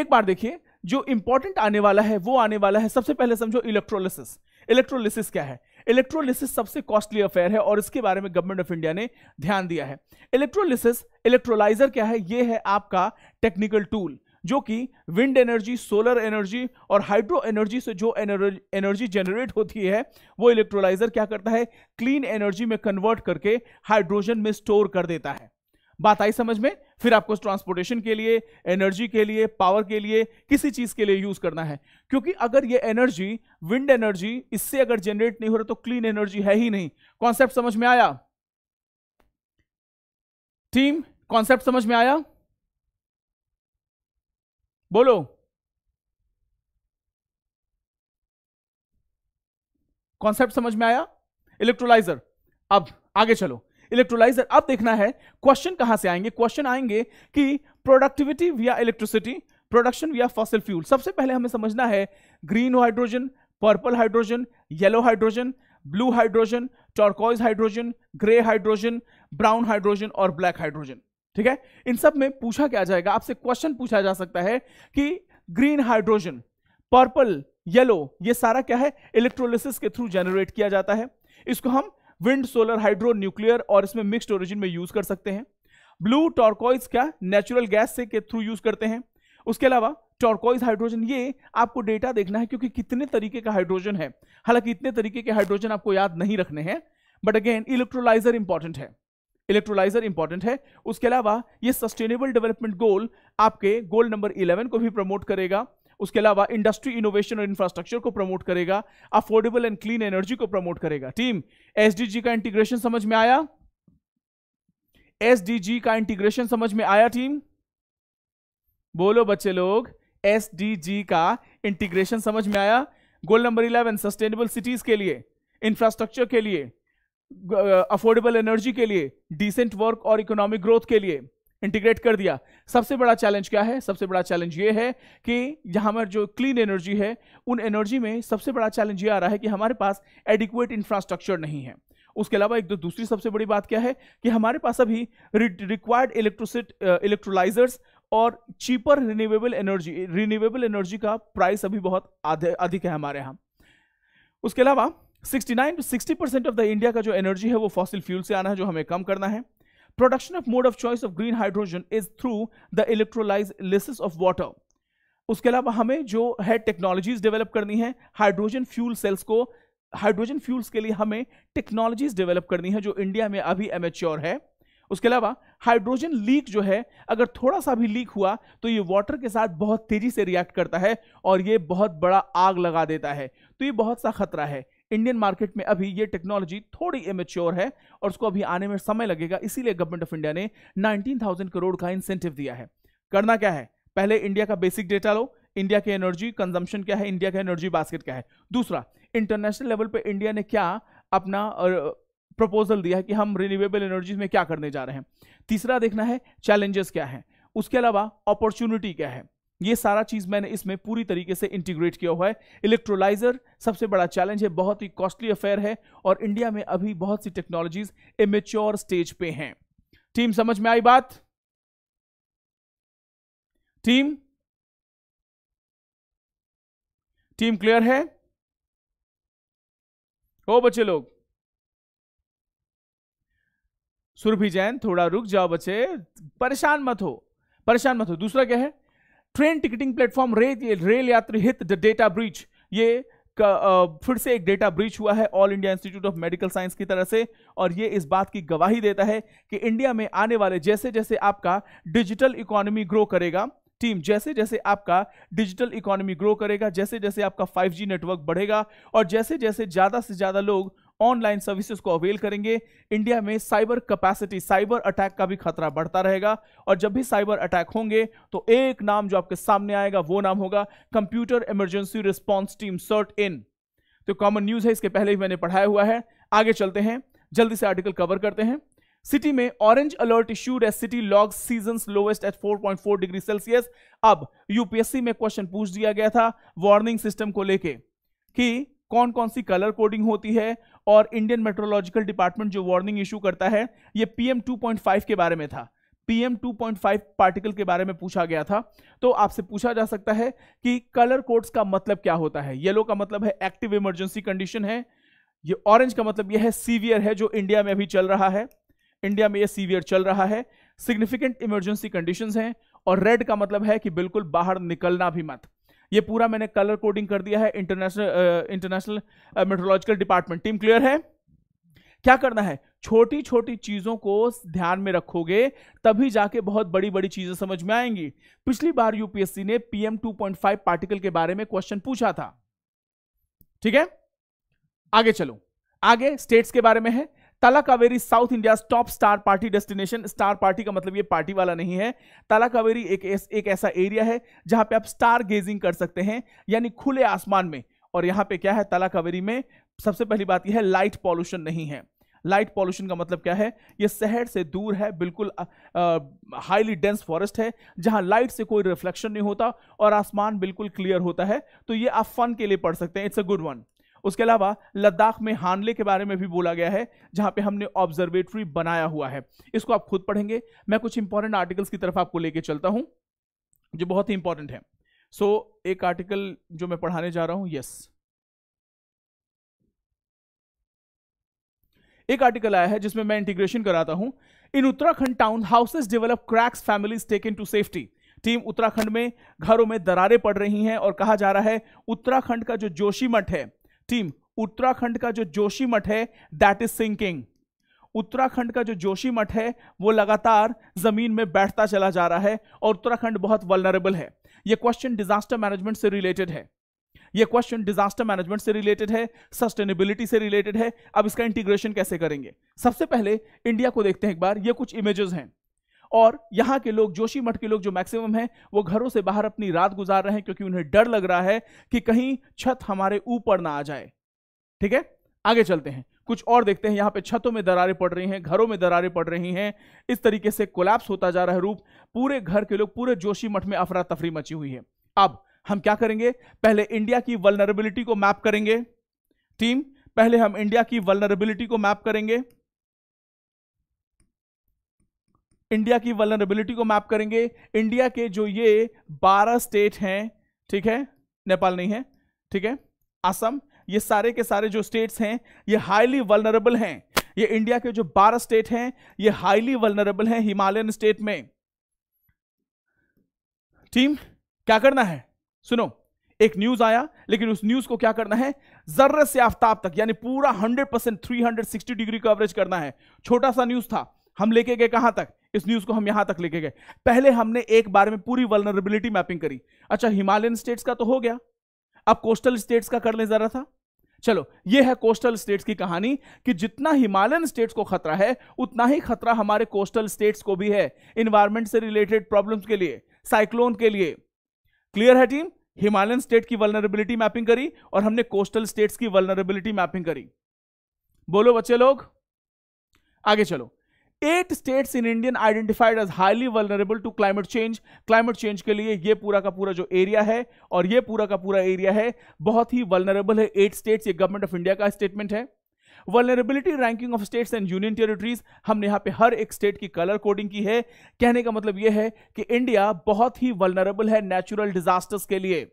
एक बार देखिए जो इंपॉर्टेंट आने वाला है वो आने वाला है सबसे पहले समझो इलेक्ट्रोलिसिस इलेक्ट्रोलिसिस क्या है इलेक्ट्रोलिसिस सबसे कॉस्टली अफेयर है और इसके बारे में गवर्नमेंट ऑफ इंडिया ने ध्यान दिया है इलेक्ट्रोलिसिस इलेक्ट्रोलाइजर क्या है ये है आपका टेक्निकल टूल जो कि विंड एनर्जी सोलर एनर्जी और हाइड्रो एनर्जी से जो एनर्जी जनरेट होती है वो इलेक्ट्रोलाइजर क्या करता है क्लीन एनर्जी में कन्वर्ट करके हाइड्रोजन में स्टोर कर देता है बात आई समझ में फिर आपको ट्रांसपोर्टेशन के लिए एनर्जी के लिए पावर के लिए किसी चीज के लिए यूज करना है क्योंकि अगर ये एनर्जी विंड एनर्जी इससे अगर जनरेट नहीं हो रहा तो क्लीन एनर्जी है ही नहीं कॉन्सेप्ट समझ में आया टीम कॉन्सेप्ट समझ में आया बोलो कॉन्सेप्ट समझ में आया इलेक्ट्रोलाइजर अब आगे चलो इलेक्ट्रोलाइजर अब देखना है क्वेश्चन कहां से आएंगे क्वेश्चन आएंगे कि productivity via electricity production via fossil fuel सबसे पहले हमें समझना है green hydrogen purple hydrogen yellow hydrogen blue hydrogen turquoise hydrogen grey hydrogen brown hydrogen और ब्लैक हाइड्रोजन ठीक है इन सब में पूछा क्या जाएगा आपसे क्वेश्चन पूछा जा सकता है कि ग्रीन हाइड्रोजन पर्पल येलो ये सारा क्या है इलेक्ट्रोलिसिस के थ्रू जनरेट किया जाता है इसको हम विंड सोलर हाइड्रो न्यूक्लियर और इसमें मिक्स्ड ओरिजिन में यूज कर सकते हैं ब्लू टॉर्कोइज क्या नेचुरल गैस से के थ्रू यूज करते हैं उसके अलावा टॉर्कोइज हाइड्रोजन ये आपको डेटा देखना है क्योंकि कितने तरीके का हाइड्रोजन है हालांकि इतने तरीके के हाइड्रोजन आपको याद नहीं रखने हैं बट अगेन इलेक्ट्रोलाइजर इंपॉर्टेंट है इलेक्ट्रोलाइजर इंपॉर्टेंट है उसके अलावा ये सस्टेनेबल डेवलपमेंट गोल आपके गोल नंबर 11 को भी प्रमोट करेगा उसके अलावा इंडस्ट्री इनोवेशन और इंफ्रास्ट्रक्चर को प्रमोट करेगा अफोर्डेबल एंड क्लीन एनर्जी को प्रमोट करेगा टीम एसडीजी का इंटीग्रेशन समझ में आया एसडीजी का इंटीग्रेशन समझ में आया टीम बोलो बच्चे लोग एसडीजी का इंटीग्रेशन समझ में आया goal number eleven sustainable cities के लिए इंफ्रास्ट्रक्चर के लिए अफोर्डेबल एनर्जी के लिए डिसेंट वर्क और इकोनॉमिक ग्रोथ के लिए इंटीग्रेट कर दिया सबसे बड़ा चैलेंज क्या है सबसे बड़ा चैलेंज ये है कि यहाँ पर जो क्लीन एनर्जी है उन एनर्जी में सबसे बड़ा चैलेंज ये आ रहा है कि हमारे पास एडिक्वेट इंफ्रास्ट्रक्चर नहीं है उसके अलावा एक दो दूसरी सबसे बड़ी बात क्या है कि हमारे पास अभी रिक्वायर्ड इलेक्ट्रोसिट इलेक्ट्रोलाइजर्स और cheaper renewable energy renewable energy का प्राइस अभी बहुत अधिक है हमारे यहाँ उसके अलावा 69 to 60 percent of the India का जो एनर्जी है वो फॉसिल फ्यूल से आना है जो हमें कम करना है production of mode of choice of green hydrogen is through the electrolysis of water उसके अलावा हमें जो है टेक्नोलॉजीज डेवलप करनी है हाइड्रोजन फ्यूल सेल्स को हाइड्रोजन फ्यूल्स के लिए हमें टेक्नोलॉजीज डेवलप करनी है जो इंडिया में अभी एमेच्योर है उसके अलावा हाइड्रोजन लीक जो है अगर थोड़ा सा भी लीक हुआ तो ये वाटर के साथ बहुत तेजी से रिएक्ट करता है और ये बहुत बड़ा आग लगा देता है तो ये बहुत सा खतरा है इंडियन मार्केट में अभी ये टेक्नोलॉजी थोड़ी इमेच्योर है और उसको अभी आने में समय लगेगा इसीलिए गवर्नमेंट ऑफ इंडिया ने 19,000 करोड़ का इंसेंटिव दिया है करना क्या है पहले इंडिया का बेसिक डेटा लो इंडिया की एनर्जी कंजम्पशन क्या है इंडिया का एनर्जी बास्केट क्या है दूसरा इंटरनेशनल लेवल पर इंडिया ने क्या अपना प्रपोजल दिया है कि हम रिन्यूएबल एनर्जीज में क्या करने जा रहे हैं तीसरा देखना है चैलेंजेस क्या है उसके अलावा अपॉर्चुनिटी क्या है ये सारा चीज़ मैंने इसमें पूरी तरीके से इंटीग्रेट किया हुआ है इलेक्ट्रोलाइजर सबसे बड़ा चैलेंज है बहुत ही कॉस्टली अफेयर है और इंडिया में अभी बहुत सी टेक्नोलॉजीज इमेच्योर स्टेज पे हैं टीम समझ में आई बात टीम टीम क्लियर है हो बच्चे लोग सुरभि जैन थोड़ा रुक जाओ बच्चे परेशान मत हो परेशान मत हो दूसरा क्या है train ticketing platform rail rail Yatri हित डेटा ब्रीच ये का, आ, फिर से एक डेटा ब्रीच हुआ है all India Institute of Medical Science की तरफ से और ये इस बात की गवाही देता है कि इंडिया में आने वाले जैसे जैसे आपका डिजिटल इकोनॉमी ग्रो करेगा टीम जैसे जैसे आपका डिजिटल इकोनॉमी ग्रो करेगा जैसे जैसे आपका 5G नेटवर्क बढ़ेगा और जैसे जैसे ज़्यादा से ज़्यादा लोग ऑनलाइन सर्विसेज को अवेल करेंगे इंडिया में साइबर कैपेसिटी साइबर अटैक का भी खतरा बढ़ता रहेगा और जब भी साइबर अटैक होंगे तो एक नाम जो आपके सामने आएगा वो नाम होगा computer emergency response team CERT In तो कॉमन न्यूज है इसके पहले ही मैंने पढ़ाया हुआ है आगे चलते हैं जल्दी से आर्टिकल कवर करते हैं सिटी में orange alert issued as city log season lowest at 4.4 degree Celsius अब यूपीएससी में क्वेश्चन पूछ दिया गया था वार्निंग सिस्टम को लेके कि कौन कौन सी कलर कोडिंग होती है और इंडियन मेट्रोलॉजिकल डिपार्टमेंट जो वार्निंग इशू करता है ये पीएम 2.5 के बारे में था पीएम 2.5 पार्टिकल के बारे में पूछा गया था तो आपसे पूछा जा सकता है कि कलर कोड्स का मतलब क्या होता है येलो का मतलब है एक्टिव इमरजेंसी कंडीशन है ये ऑरेंज का मतलब यह है सीवियर है जो इंडिया में अभी चल रहा है इंडिया में यह सीवियर चल रहा है सिग्निफिकेंट इमरजेंसी कंडीशन है और रेड का मतलब है कि बिल्कुल बाहर निकलना भी मत ये पूरा मैंने कलर कोडिंग कर दिया है international international meteorological department team clear है क्या करना है छोटी छोटी चीजों को ध्यान में रखोगे तभी जाके बहुत बड़ी बड़ी चीजें समझ में आएंगी पिछली बार यूपीएससी ने पीएम 2.5 पार्टिकल के बारे में क्वेश्चन पूछा था ठीक है आगे चलो आगे स्टेट्स के बारे में है Talakaveri south India top star party destination star party का मतलब ये पार्टी वाला नहीं है तालाकावेरी एक एस, एक ऐसा एरिया है जहां पे आप स्टार गेजिंग कर सकते हैं यानी खुले आसमान में और यहाँ पे क्या है तालाकावेरी में सबसे पहली बात यह है लाइट पॉल्यूशन नहीं है लाइट पॉल्यूशन का मतलब क्या है ये शहर से दूर है बिल्कुल हाईली डेंस फॉरेस्ट है जहां लाइट से कोई रिफ्लेक्शन नहीं होता और आसमान बिल्कुल क्लियर होता है तो ये आप फन के लिए पढ़ सकते हैं इट्स अ गुड वन उसके अलावा लद्दाख में हानले के बारे में भी बोला गया है जहां पे हमने ऑब्जर्वेटरी बनाया हुआ है इसको आप खुद पढ़ेंगे मैं कुछ इंपॉर्टेंट आर्टिकल्स की तरफ आपको लेके चलता हूं जो बहुत ही इंपॉर्टेंट है सो so, एक आर्टिकल जो मैं पढ़ाने जा रहा हूं यस एक आर्टिकल आया है जिसमें मैं इंटीग्रेशन कराता हूं in Uttarakhand town houses develop cracks families taken to safety team Uttarakhand में घरों में दरारें पड़ रही हैं और कहा जा रहा है उत्तराखंड का जो जोशीमठ है टीम उत्तराखंड का जो जोशी मठ है दैट इज सिंकिंग उत्तराखंड का जो जोशी मठ है वो लगातार जमीन में बैठता चला जा रहा है और उत्तराखंड बहुत वलनरेबल है ये क्वेश्चन डिजास्टर मैनेजमेंट से रिलेटेड है ये क्वेश्चन डिजास्टर मैनेजमेंट से रिलेटेड है सस्टेनेबिलिटी से रिलेटेड है अब इसका इंटीग्रेशन कैसे करेंगे सबसे पहले इंडिया को देखते हैं एक बार ये कुछ इमेजेस हैं और यहाँ के लोग जोशी मठ के लोग जो मैक्सिमम हैं वो घरों से बाहर अपनी रात गुजार रहे हैं क्योंकि उन्हें डर लग रहा है कि कहीं छत हमारे ऊपर ना आ जाए ठीक है आगे चलते हैं कुछ और देखते हैं यहाँ पे छतों में दरारें पड़ रही हैं घरों में दरारें पड़ रही हैं इस तरीके से कोलैप्स होता जा रहा है रूप पूरे घर के लोग पूरे जोशी मठ में अफरा तफरी मची हुई है अब हम क्या करेंगे पहले इंडिया की वलनरेबिलिटी को मैप करेंगे टीम पहले हम इंडिया की वलनरेबिलिटी को मैप करेंगे इंडिया की वलनरेबिलिटी को मैप करेंगे इंडिया के जो ये बारह स्टेट हैं ठीक है नेपाल नहीं है ठीक है असम ये सारे के सारे जो स्टेट्स हैं ये हाईली वलनरेबल हैं ये इंडिया के जो बारह स्टेट हैं ये हाईली वलनरेबल हैं हिमालयन स्टेट में टीम क्या करना है सुनो एक न्यूज आया लेकिन उस न्यूज को क्या करना है जर्र से आफ्ताब तक यानी पूरा 100 परसेंट थ्री डिग्री कवरेज करना है छोटा सा न्यूज था हम लेके गए कहां तक इस न्यूज को हम यहां तक लेके गए पहले हमने एक बार में पूरी वर्नरेबिलिटी मैपिंग करी अच्छा हिमालयन स्टेट्स का तो हो गया अब कोस्टल स्टेट्स का कर ले जरा था चलो ये है कोस्टल स्टेट्स की कहानी कि जितना हिमालयन स्टेट्स को खतरा है उतना ही खतरा हमारे कोस्टल स्टेट्स को भी है इन्वायरमेंट से रिलेटेड प्रॉब्लम्स के लिए साइक्लोन के लिए क्लियर है टीम हिमालयन स्टेट की वर्नरेबिलिटी मैपिंग करी और हमने कोस्टल स्टेट्स की वर्नरेबिलिटी मैपिंग करी बोलो बच्चे लोग आगे चलो eight states in Indian identified as highly vulnerable to climate change climate change के लिए ये पूरा का पूरा जो एरिया है और ये पूरा का पूरा एरिया है बहुत ही वलनरेबल है एट स्टेट्स ये गवर्नमेंट ऑफ इंडिया का स्टेटमेंट है vulnerability ranking of states and union territories हमने यहाँ पे हर एक स्टेट की कलर कोडिंग की है कहने का मतलब यह है कि इंडिया बहुत ही वलनरेबल है नेचुरल डिजास्टर्स के लिए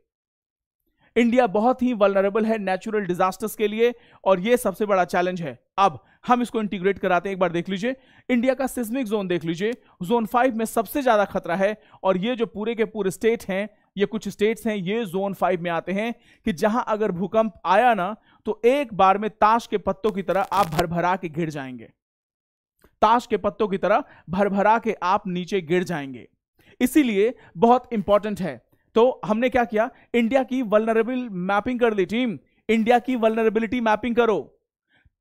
इंडिया बहुत ही वलनरेबल है नेचुरल डिजास्टर्स के लिए और ये सबसे बड़ा चैलेंज है अब हम इसको इंटीग्रेट कराते हैं एक बार देख लीजिए इंडिया का सिस्मिक जोन देख लीजिए जोन फाइव में सबसे ज्यादा खतरा है और ये जो पूरे के पूरे स्टेट हैं ये कुछ स्टेट्स हैं ये जोन फाइव में आते हैं कि जहां अगर भूकंप आया ना तो एक बार में ताश के पत्तों की तरह आप भरभरा के गिर जाएंगे ताश के पत्तों की तरह भरभरा के आप नीचे गिर जाएंगे इसीलिए बहुत इंपॉर्टेंट है तो हमने क्या किया इंडिया की वलनरेबल मैपिंग कर ली टीम इंडिया की वलनरेबिलिटी मैपिंग करो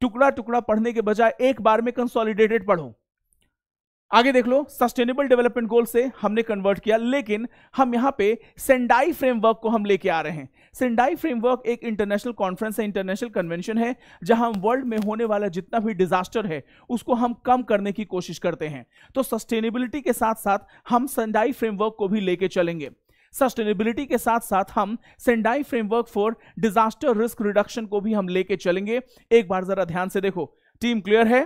टुकड़ा टुकड़ा पढ़ने के बजाय एक बार में कंसोलिडेटेड पढ़ो आगे देख लो सस्टेनेबल डेवलपमेंट गोल से हमने कन्वर्ट किया लेकिन हम यहां पे सेंडाई फ्रेमवर्क को हम लेके आ रहे हैं सेंडाई फ्रेमवर्क एक इंटरनेशनल कॉन्फ्रेंस है इंटरनेशनल कन्वेंशन है जहां वर्ल्ड में होने वाला जितना भी डिजास्टर है उसको हम कम करने की कोशिश करते हैं तो सस्टेनेबिलिटी के साथ साथ हम सेंडाई फ्रेमवर्क को भी लेके चलेंगे सस्टेनेबिलिटी के साथ साथ हम Sendai framework for disaster risk reduction को भी हम लेके चलेंगे एक बार जरा ध्यान से देखो टीम क्लियर है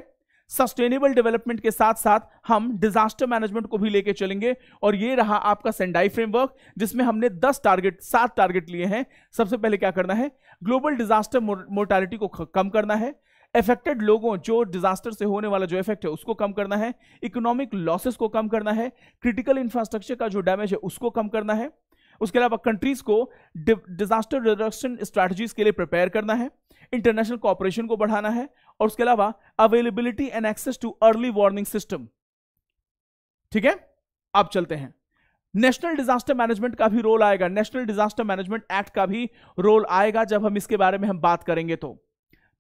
सस्टेनेबल डेवलपमेंट के साथ साथ हम डिजास्टर मैनेजमेंट को भी लेके चलेंगे और ये रहा आपका सेंडाई फ्रेमवर्क जिसमें हमने 10 टारगेट सात टारगेट लिए हैं सबसे पहले क्या करना है ग्लोबल डिजास्टर मोर्टालिटी को कम करना है अफेक्टेड लोगों जो डिजास्टर से होने वाला जो इफेक्ट है उसको कम करना है इकोनॉमिक लॉसेस को कम करना है क्रिटिकल इंफ्रास्ट्रक्चर का जो डैमेज है उसको कम करना है उसके अलावा कंट्रीज को डिजास्टर रिडक्शन स्ट्रैटेजीज के लिए प्रिपेयर करना है इंटरनेशनल कॉपरेशन को बढ़ाना है और उसके अलावा availability and access to early warning system ठीक है आप चलते हैं नेशनल डिजास्टर मैनेजमेंट का भी रोल आएगा नेशनल डिजास्टर मैनेजमेंट एक्ट का भी रोल आएगा जब हम इसके बारे में हम बात करेंगे तो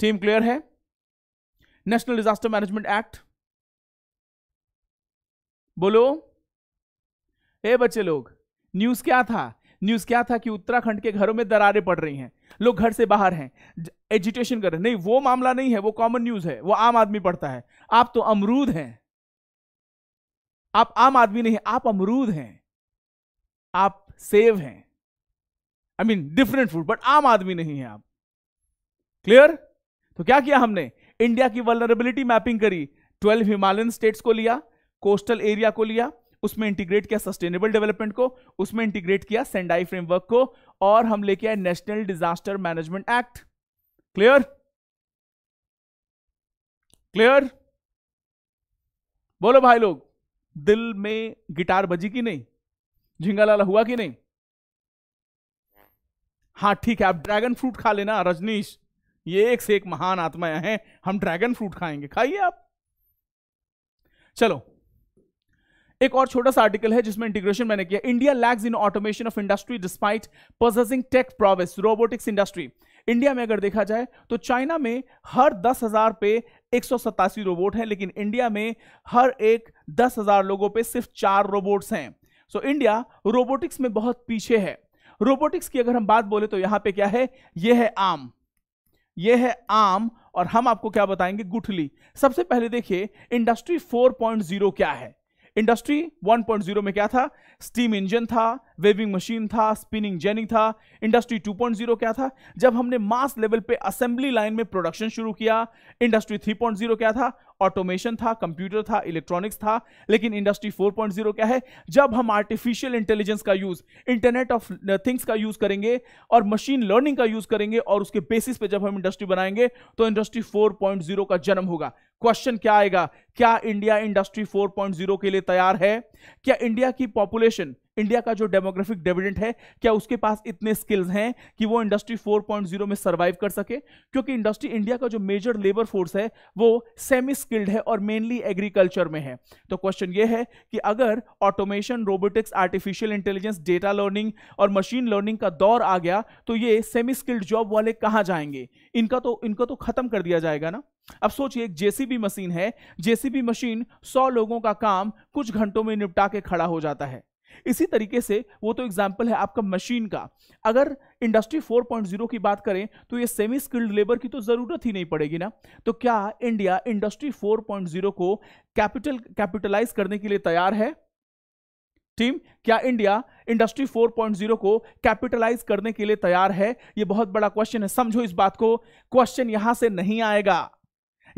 टीम क्लियर है नेशनल डिजास्टर मैनेजमेंट एक्ट बोलो ए बच्चे लोग न्यूज क्या था न्यूज क्या था कि उत्तराखंड के घरों में दरारें पड़ रही हैं लोग घर से बाहर हैं एजुटेशन कर रहे हैं नहीं वो मामला नहीं है वो कॉमन न्यूज है वो आम आदमी पढ़ता है आप तो अमरूद हैं आप आम आदमी नहीं आप अमरूद हैं आप सेव हैं I mean different food but आम आदमी नहीं है आप क्लियर तो क्या किया हमने इंडिया की वलनरेबिलिटी मैपिंग करी ट्वेल्व हिमालयन स्टेट्स को लिया कोस्टल एरिया को लिया उसमें इंटीग्रेट किया सस्टेनेबल डेवलपमेंट को उसमें इंटीग्रेट किया सेंडाई फ्रेमवर्क को और हम लेके आए national disaster management act clear clear बोलो भाई लोग दिल में गिटार बजी कि नहीं झिंगालाला हुआ कि नहीं हाँ ठीक है आप ड्रैगन फ्रूट खा लेना रजनीश ये एक से एक महान आत्माएं हैं हम ड्रैगन फ्रूट खाएंगे खाइए आप चलो एक और छोटा सा आर्टिकल है जिसमें इंटीग्रेशन मैंने किया India lags in automation of industry despite possessing tech prowess robotics industry India में अगर देखा जाए तो चाइना में हर दस हजार पे एक रोबोट हैं लेकिन इंडिया में हर एक दस हजार लोगों पे सिर्फ चार रोबोट्स हैं सो so, इंडिया रोबोटिक्स में बहुत पीछे है रोबोटिक्स की अगर हम बात बोले तो यहां पे क्या है यह है आम यह है आम और हम आपको क्या बताएंगे गुठली सबसे पहले देखिए इंडस्ट्री 4.0 क्या है इंडस्ट्री 1.0 में क्या था स्टीम इंजन था वेविंग मशीन था स्पिनिंग जेनिंग था इंडस्ट्री 2.0 क्या था जब हमने मास लेवल पे असेंबली लाइन में प्रोडक्शन शुरू किया इंडस्ट्री 3.0 क्या था ऑटोमेशन था कंप्यूटर था इलेक्ट्रॉनिक्स था लेकिन इंडस्ट्री 4.0 क्या है जब हम आर्टिफिशियल इंटेलिजेंस का यूज इंटरनेट ऑफ थिंग्स का यूज करेंगे और मशीन लर्निंग का यूज करेंगे और उसके बेसिस पे जब हम इंडस्ट्री बनाएंगे तो इंडस्ट्री 4.0 का जन्म होगा क्वेश्चन क्या आएगा क्या इंडिया इंडस्ट्री 4.0 के लिए तैयार है क्या इंडिया की पॉपुलेशन इंडिया का जो डेमोग्राफिक डेविडेंट है क्या उसके पास इतने स्किल्स हैं कि वो इंडस्ट्री 4.0 में सर्वाइव कर सके क्योंकि इंडस्ट्री इंडिया का जो मेजर लेबर फोर्स है वो सेमी स्किल्ड है और मेनली एग्रीकल्चर में है तो क्वेश्चन ये है कि अगर automation robotics artificial intelligence data learning और मशीन लर्निंग का दौर आ गया तो ये सेमी स्किल्ड जॉब वाले कहाँ जाएंगे इनका तो इनको तो खत्म कर दिया जाएगा ना अब सोचिए एक जेसीबी मशीन है जेसीबी मशीन 100 लोगों का काम कुछ घंटों में निपटा के खड़ा हो जाता है इसी तरीके से वो तो एग्जाम्पल है आपका मशीन का अगर इंडस्ट्री 4.0 की बात करें तो ये सेमी स्किल्ड लेबर की तो ज़रूरत ही नहीं पड़ेगी ना तो क्या इंडिया इंडस्ट्री 4.0 को कैपिटल कैपिटलाइज करने के लिए तैयार है टीम क्या इंडिया इंडस्ट्री 4.0 को कैपिटलाइज करने के लिए तैयार है ये बहुत बड़ा क्वेश्चन है समझो इस बात को क्वेश्चन यहां से नहीं आएगा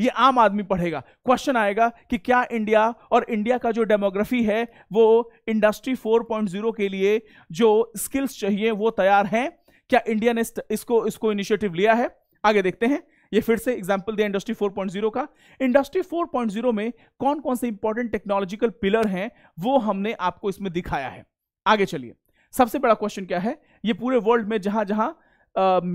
ये आम आदमी पढ़ेगा क्वेश्चन आएगा कि क्या इंडिया और इंडिया का जो डेमोग्राफी है वो इंडस्ट्री 4.0 के लिए जो स्किल्स चाहिए वो तैयार हैं क्या इंडिया ने इसको इसको इनिशिएटिव लिया है आगे देखते हैं ये फिर से एग्जाम्पल दिया इंडस्ट्री 4.0 का इंडस्ट्री 4.0 में कौन कौन से इंपॉर्टेंट टेक्नोलॉजिकल पिलर हैं वो हमने आपको इसमें दिखाया है आगे चलिए सबसे बड़ा क्वेश्चन क्या है ये पूरे वर्ल्ड में जहां जहां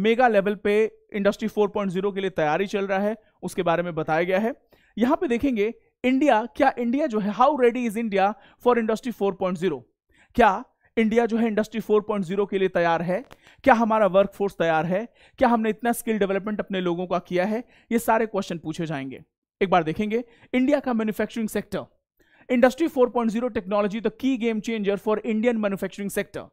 मेगा लेवल पे इंडस्ट्री 4.0 के लिए तैयारी चल रहा है उसके बारे में बताया गया है यहां पे देखेंगे इंडिया क्या इंडिया जो है how ready is India for industry 4.0 क्या इंडिया जो है इंडस्ट्री 4.0 के लिए तैयार है क्या हमारा वर्कफोर्स तैयार है क्या हमने इतना स्किल डेवलपमेंट अपने लोगों का किया है ये सारे क्वेश्चन पूछे जाएंगे एक बार देखेंगे इंडिया का manufacturing sector industry 4.0 technology the key game changer for Indian manufacturing sector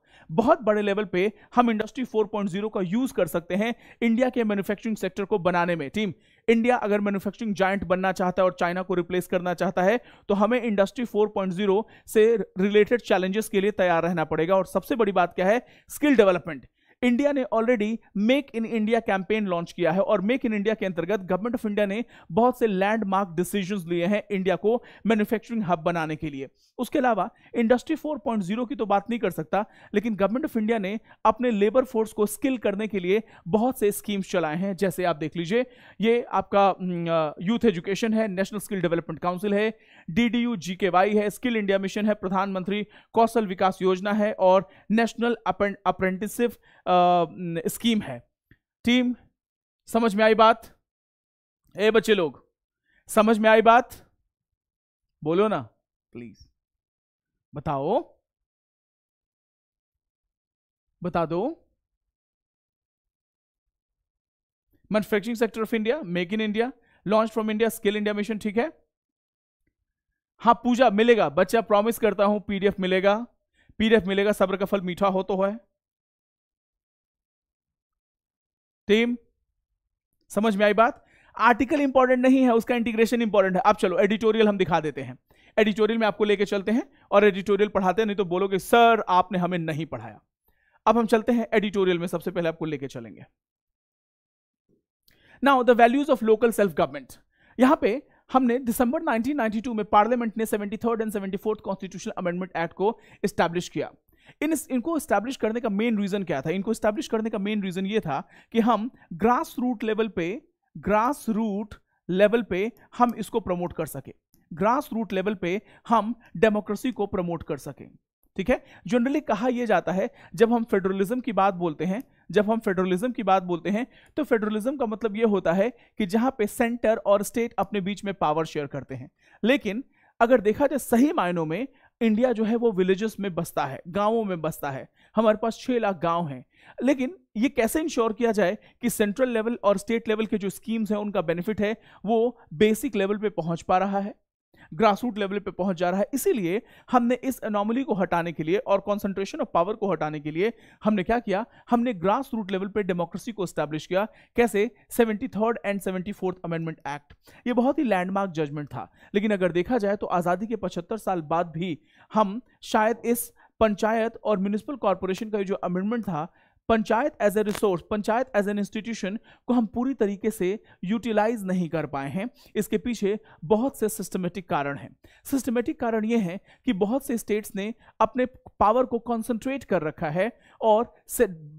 बहुत बड़े लेवल पे हम इंडस्ट्री 4.0 का यूज कर सकते हैं इंडिया के मैन्युफैक्चरिंग सेक्टर को बनाने में टीम इंडिया अगर मैन्युफैक्चरिंग जाइंट बनना चाहता है और चाइना को रिप्लेस करना चाहता है तो हमें इंडस्ट्री 4.0 से रिलेटेड चैलेंजेस के लिए तैयार रहना पड़ेगा और सबसे बड़ी बात क्या है स्किल डेवलपमेंट इंडिया ने already make in India campaign launch किया है और मेक इन इंडिया के अंतर्गत गवर्नमेंट ऑफ इंडिया ने बहुत से लैंडमार्क डिसीजन लिए हैं इंडिया को मैन्युफैक्चरिंग हब बनाने के लिए उसके अलावा इंडस्ट्री 4.0 की तो बात नहीं कर सकता लेकिन गवर्नमेंट ऑफ इंडिया ने अपने लेबर फोर्स को स्किल करने के लिए बहुत से स्कीम्स चलाए हैं जैसे आप देख लीजिए ये आपका यूथ एजुकेशन है नेशनल स्किल डेवलपमेंट काउंसिल है डीडीयू जीकेवाई है स्किल इंडिया मिशन है प्रधानमंत्री कौशल विकास योजना है और नेशनल अप्रेंटिसिप स्कीम है टीम समझ में आई बात ए बच्चे लोग समझ में आई बात बोलो ना प्लीज बताओ बता दो manufacturing sector of India make in India launch from India skill India mission ठीक है हाँ पूजा मिलेगा बच्चा प्रॉमिस करता हूं पीडीएफ मिलेगा पीडीएफ मिलेगा सब्र का फल मीठा हो तो है टीम समझ में आई बात आर्टिकल इंपॉर्टेंट नहीं है उसका इंटीग्रेशन इंपॉर्टेंट है आप चलो एडिटोरियल हम दिखा देते हैं एडिटोरियल में आपको लेके चलते हैं और एडिटोरियल पढ़ाते हैं नहीं तो बोलोगे सर आपने हमें नहीं पढ़ाया अब हम चलते हैं एडिटोरियल में सबसे पहले आपको लेके चलेंगे now the values of local self government यहां पे हमने दिसंबर 1992 में पार्लियामेंट ने seventy and 74 constitution amendment act को स्टैब्लिश किया इन इनको इस्टेब्लिश करने का मेन रीज़न क्या था इनको इस्टेब्लिश करने का मेन रीज़न ये था कि हम ग्रास रूट लेवल पे ग्रास रूट लेवल पे हम इसको प्रमोट कर सके ग्रास रूट लेवल पे हम डेमोक्रेसी को प्रमोट कर सकें ठीक है जनरली कहा यह जाता है जब हम फेडरलिज्म की बात बोलते हैं जब हम फेडरलिज्म की बात बोलते हैं तो फेडरलिज्म का मतलब यह होता है कि जहां पे सेंटर और स्टेट अपने बीच में पावर शेयर करते हैं लेकिन अगर देखा जाए सही मायनों में इंडिया जो है वो विलेजेस में बसता है गांवों में बसता है हमारे पास छः लाख गांव हैं लेकिन ये कैसे इंश्योर किया जाए कि सेंट्रल लेवल और स्टेट लेवल के जो स्कीम्स हैं उनका बेनिफिट है वो बेसिक लेवल पे पहुंच पा रहा है ग्रास रूट लेवल पे पहुंच जा रहा है इसीलिए हमने इस अनोमली को हटाने के लिए और कॉन्सेंट्रेशन ऑफ पावर को हटाने के लिए हमने क्या किया हमने ग्रास रूट लेवल पे डेमोक्रेसी को स्टैब्लिश किया कैसे seventy and seventy amendment act ये बहुत ही लैंडमार्क जजमेंट था लेकिन अगर देखा जाए तो आज़ादी के पचहत्तर साल बाद भी हम शायद इस पंचायत और म्यूनिसिपल कॉरपोरेशन का जो अमेंडमेंट था panchayat as a resource panchayat as an institution को हम पूरी तरीके से यूटिलाइज नहीं कर पाए हैं इसके पीछे बहुत से सिस्टमेटिक कारण हैं सिस्टमेटिक कारण ये हैं कि बहुत से स्टेट्स ने अपने पावर को कॉन्सेंट्रेट कर रखा है और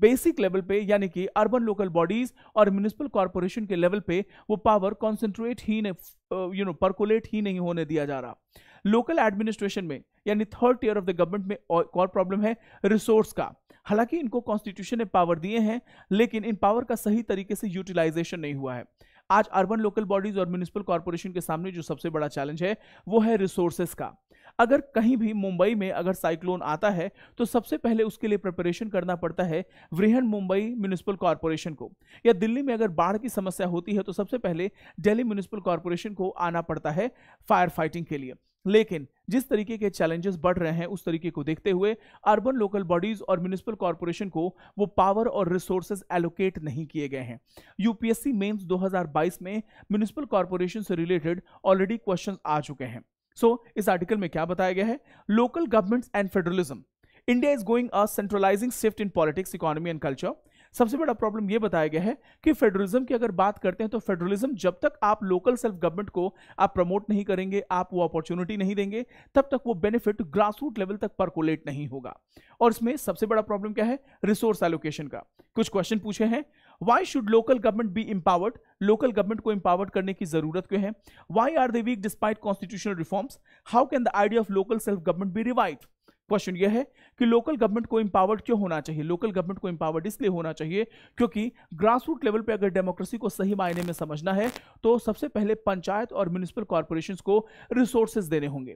बेसिक लेवल पे यानी कि अर्बन लोकल बॉडीज और म्यूनिसिपल कॉरपोरेशन के लेवल पे वो पावर कॉन्सेंट्रेट ही नहीं यू नो परकुलेट ही नहीं होने दिया जा रहा लोकल एडमिनिस्ट्रेशन में यानी third year of the government में और प्रॉब्लम है रिसोर्स का हालांकि इनको कॉन्स्टिट्यूशन ने पावर दिए हैं लेकिन इन पावर का सही तरीके से यूटिलाइजेशन नहीं हुआ है आज अर्बन लोकल बॉडीज और म्यूनिसिपल कॉरपोरेशन के सामने जो सबसे बड़ा चैलेंज है वो है रिसोर्सेस का अगर कहीं भी मुंबई में अगर साइक्लोन आता है तो सबसे पहले उसके लिए प्रिपरेशन करना पड़ता है वृहन मुंबई म्यूनिसिपल कॉरपोरेशन को या दिल्ली में अगर बाढ़ की समस्या होती है तो सबसे पहले दिल्ली म्यूनिसिपल कॉरपोरेशन को आना पड़ता है फायर फाइटिंग के लिए लेकिन जिस तरीके के चैलेंजेस बढ़ रहे हैं उस तरीके को देखते हुए अर्बन लोकल बॉडीज और म्यूनिसिपल कॉरपोरेशन को वो पावर और रिसोर्सेज एलोकेट नहीं किए गए हैं यूपीएससी मेंस 2022 में म्यूनिसिपल कॉरपोरेशन से रिलेटेड ऑलरेडी क्वेश्चन आ चुके हैं सो so, इस आर्टिकल में क्या बताया गया है local governments and federalism India is going a centralizing shift in politics economy and culture सबसे बड़ा प्रॉब्लम यह बताया गया है कि फेडरलिज्म की अगर बात करते हैं तो फेडरलिज्म जब तक आप लोकल सेल्फ गवर्नमेंट को आप प्रमोट नहीं करेंगे आप वो अपॉर्चुनिटी नहीं देंगे तब तक वो बेनिफिट ग्रास रूट लेवल तक परकोलेट नहीं होगा और इसमें सबसे बड़ा प्रॉब्लम क्या है रिसोर्स एलोकेशन का कुछ क्वेश्चन पूछे हैं why should local government be empowered local government को इम्पावर्ड करने की जरूरत क्यों है why are they weak despite constitutional reforms how can the idea of local self government be revive question यह है कि लोकल गवर्नमेंट को इम्पावर्ड क्यों होना चाहिए लोकल गवर्नमेंट को इंपावर्ड इसलिए होना चाहिए क्योंकि ग्रास रूट लेवल पर अगर डेमोक्रेसी को सही मायने में समझना है तो सबसे पहले पंचायत और म्यूनिसिपल कॉरपोरेशन को रिसोर्सेज देने होंगे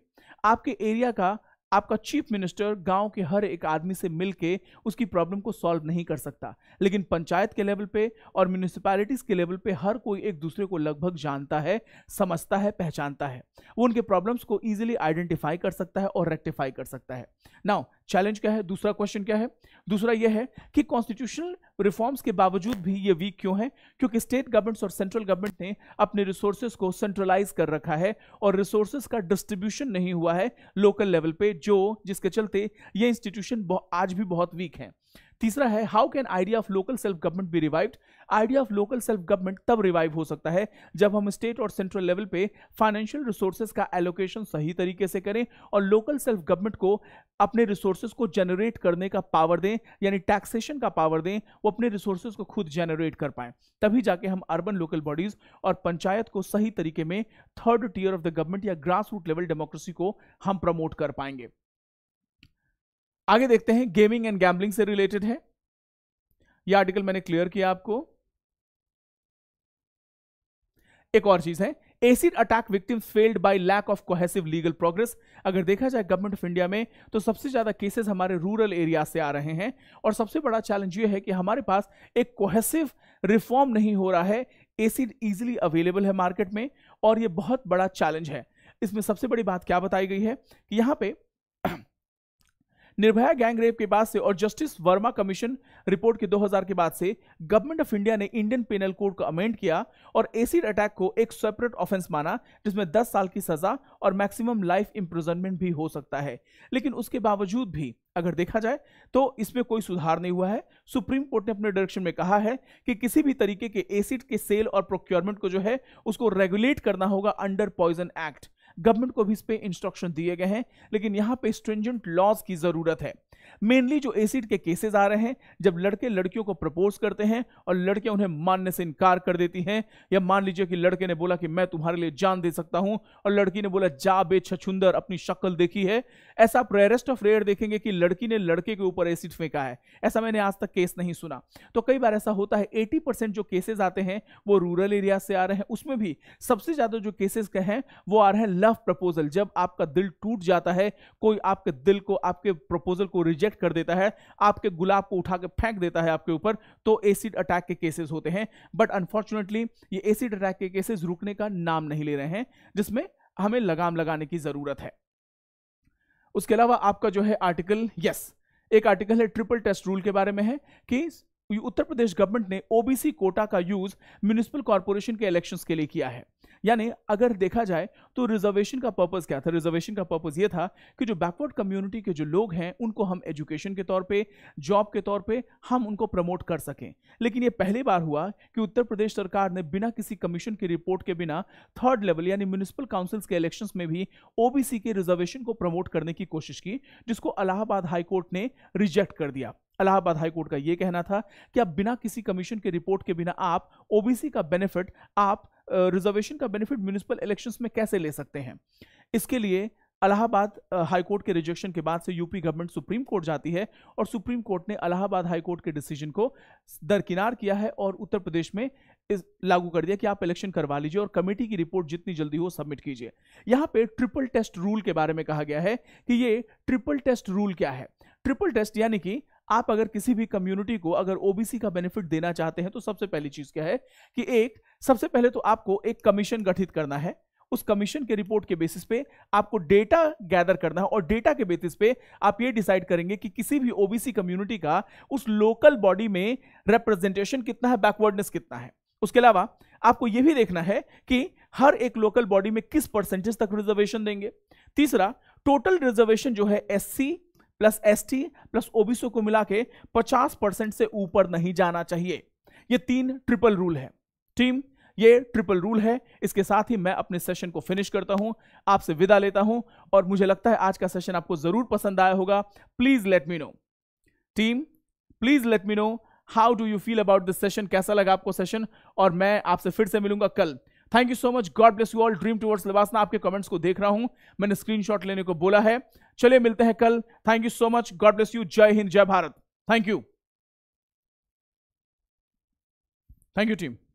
आपके एरिया का आपका चीफ मिनिस्टर गांव के हर एक आदमी से मिलके उसकी प्रॉब्लम को सॉल्व नहीं कर सकता लेकिन पंचायत के लेवल पे और म्यूनिसपैलिटीज़ के लेवल पे हर कोई एक दूसरे को लगभग जानता है समझता है पहचानता है वो उनके प्रॉब्लम्स को ईजिली आइडेंटिफाई कर सकता है और रेक्टिफाई कर सकता है नाउ चैलेंज क्या है दूसरा क्वेश्चन क्या है दूसरा यह है कि कॉन्स्टिट्यूशनल रिफॉर्म्स के बावजूद भी ये वीक क्यों है क्योंकि स्टेट गवर्नमेंट्स और सेंट्रल गवर्नमेंट ने अपने रिसोर्सेज को सेंट्रलाइज कर रखा है और रिसोर्सेज का डिस्ट्रीब्यूशन नहीं हुआ है लोकल लेवल पे जो जिसके चलते ये इंस्टीट्यूशन आज भी बहुत वीक है तीसरा है how can idea of local self government be revived idea of local self government तब रिवाइव हो सकता है जब हम स्टेट और सेंट्रल लेवल पे फाइनेंशियल रिसोर्सेज का एलोकेशन सही तरीके से करें और लोकल सेल्फ गवर्नमेंट को अपने रिसोर्सेज को जनरेट करने का पावर दें यानी टैक्सेशन का पावर दें वो अपने रिसोर्सेज को खुद जनरेट कर पाएं तभी जाके हम अर्बन लोकल बॉडीज और पंचायत को सही तरीके में third tier of the government या ग्रास रूट लेवल डेमोक्रेसी को हम प्रमोट कर पाएंगे आगे देखते हैं गेमिंग एंड गैम्बलिंग से रिलेटेड है यह आर्टिकल मैंने क्लियर किया आपको एक और चीज है acid attack victims failed by lack of cohesive legal progress अगर देखा जाए गवर्नमेंट ऑफ इंडिया में तो सबसे ज़्यादा केसेस हमारे रूरल एरिया से आ रहे हैं और सबसे बड़ा चैलेंज यह है कि हमारे पास एक कोहेसिव रिफॉर्म नहीं हो रहा है एसिड इजिली अवेलेबल है मार्केट में और यह बहुत बड़ा चैलेंज है इसमें सबसे बड़ी बात क्या बताई गई है कि पर निर्भया गैंगरेप के बाद से और जस्टिस वर्मा कमीशन रिपोर्ट के 2000 के बाद से गवर्नमेंट ऑफ इंडिया ने इंडियन पेनल कोड को अमेंड किया और एसिड अटैक को एक सेपरेट ऑफेंस माना जिसमें 10 साल की सजा और मैक्सिमम लाइफ इंप्रिजनमेंट भी हो सकता है लेकिन उसके बावजूद भी अगर देखा जाए तो इसमें कोई सुधार नहीं हुआ है सुप्रीम कोर्ट ने अपने डायरेक्शन में कहा है कि किसी भी तरीके के एसिड के सेल और प्रोक्योरमेंट को जो है उसको रेगुलेट करना होगा अंडर पॉइजन एक्ट गवर्नमेंट को भी इस पर इंस्ट्रक्शन दिए गए हैं लेकिन यहाँ पे स्ट्रेंजेंट लॉज की ज़रूरत है मेनली जो एसिड के केसेस आ रहे हैं जब लड़के लड़कियों को प्रपोज करते हैं और लड़कियां उन्हें मानने से इनकार कर देती हैं या मान लीजिए कि लड़के ने बोला कि मैं तुम्हारे लिए जान दे सकता हूं और लड़की ने बोला जा बे छछुंदर अपनी शक्ल देखी है ऐसा आप रेयरेस्ट ऑफ रेयर देखेंगे कि लड़की ने लड़के के ऊपर एसिड फेंका है ऐसा मैंने आज तक केस नहीं सुना तो कई बार ऐसा होता है एटी जो केसेज आते हैं वो रूरल एरिया से आ रहे हैं उसमें भी सबसे ज्यादा जो केसेस के हैं वो आ रहे हैं लव प्रपोजल जब आपका दिल टूट जाता है कोई आपके दिल को आपके प्रपोजल को रिजेक्ट कर देता है आपके गुलाब को उठा के फेंक देता है आपके ऊपर तो एसिड अटैक के केसेस होते हैं बट अनफॉर्चुनेटली ये एसिड अटैक के केसेस रुकने का नाम नहीं ले रहे हैं जिसमें हमें लगाम लगाने की ज़रूरत है उसके अलावा आपका जो है आर्टिकल यस एक आर्टिकल है ट्रिपल टेस्ट रूल के बारे में है कि उत्तर प्रदेश गवर्नमेंट ने ओबीसी कोटा का यूज म्यूनिसिपल कॉर्पोरेशन के इलेक्शन के लिए किया है यानी अगर देखा जाए तो रिजर्वेशन का पर्पज क्या था रिजर्वेशन का पर्पज ये था कि जो बैकवर्ड कम्युनिटी के जो लोग हैं उनको हम एजुकेशन के तौर पे जॉब के तौर पे हम उनको प्रमोट कर सकें लेकिन ये पहली बार हुआ कि उत्तर प्रदेश सरकार ने बिना किसी कमीशन की रिपोर्ट के बिना थर्ड लेवल यानी म्यूनिसिपल काउंसिल्स के इलेक्शन में भी ओ के रिजर्वेशन को प्रमोट करने की कोशिश की जिसको अलाहाबाद हाईकोर्ट ने रिजेक्ट कर दिया इलाहाबाद हाईकोर्ट का ये कहना था कि आप बिना किसी कमीशन के रिपोर्ट के बिना आप ओबीसी का बेनिफिट आप रिजर्वेशन का बेनिफिट म्यूनिसिपल इलेक्शंस में कैसे ले सकते हैं इसके लिए इलाहाबाद हाईकोर्ट के रिजेक्शन के बाद से यूपी गवर्नमेंट सुप्रीम कोर्ट जाती है और सुप्रीम कोर्ट ने इलाहाबाद हाईकोर्ट के डिसीजन को दरकिनार किया है और उत्तर प्रदेश में इस लागू कर दिया कि आप इलेक्शन करवा लीजिए और कमेटी की रिपोर्ट जितनी जल्दी हो सबमिट कीजिए यहाँ पे ट्रिपल टेस्ट रूल के बारे में कहा गया है कि ये ट्रिपल टेस्ट रूल क्या है ट्रिपल टेस्ट यानी कि आप अगर किसी भी कम्युनिटी को अगर ओबीसी का बेनिफिट देना चाहते हैं तो सबसे पहली चीज क्या है कि एक सबसे पहले तो आपको एक कमीशन गठित करना है उस कमीशन के रिपोर्ट के बेसिस पे आपको डेटा गैदर करना है और डेटा के बेसिस पे आप ये डिसाइड करेंगे कि किसी भी ओबीसी कम्युनिटी का उस लोकल बॉडी में रिप्रेजेंटेशन कितना है बैकवर्डनेस कितना है उसके अलावा आपको यह भी देखना है कि हर एक लोकल बॉडी में किस परसेंटेज तक रिजर्वेशन देंगे तीसरा टोटल रिजर्वेशन जो है SC plus ST plus OBC को मिला के पचास परसेंट से ऊपर नहीं जाना चाहिए ये तीन ट्रिपल रूल है टीम ये ट्रिपल रूल है इसके साथ ही मैं अपने सेशन को फिनिश करता हूं आपसे विदा लेता हूं और मुझे लगता है आज का सेशन आपको जरूर पसंद आया होगा please let me know team please let me know how do you feel about this session कैसा लगा आपको सेशन और मैं आपसे फिर से मिलूंगा कल thank you so much God bless you all dream towards लिबासना आपके कमेंट्स को देख रहा हूं मैंने स्क्रीनशॉट लेने को बोला है चलिए मिलते हैं कल thank you so much God bless you जय हिंद जय Bharat thank you thank you team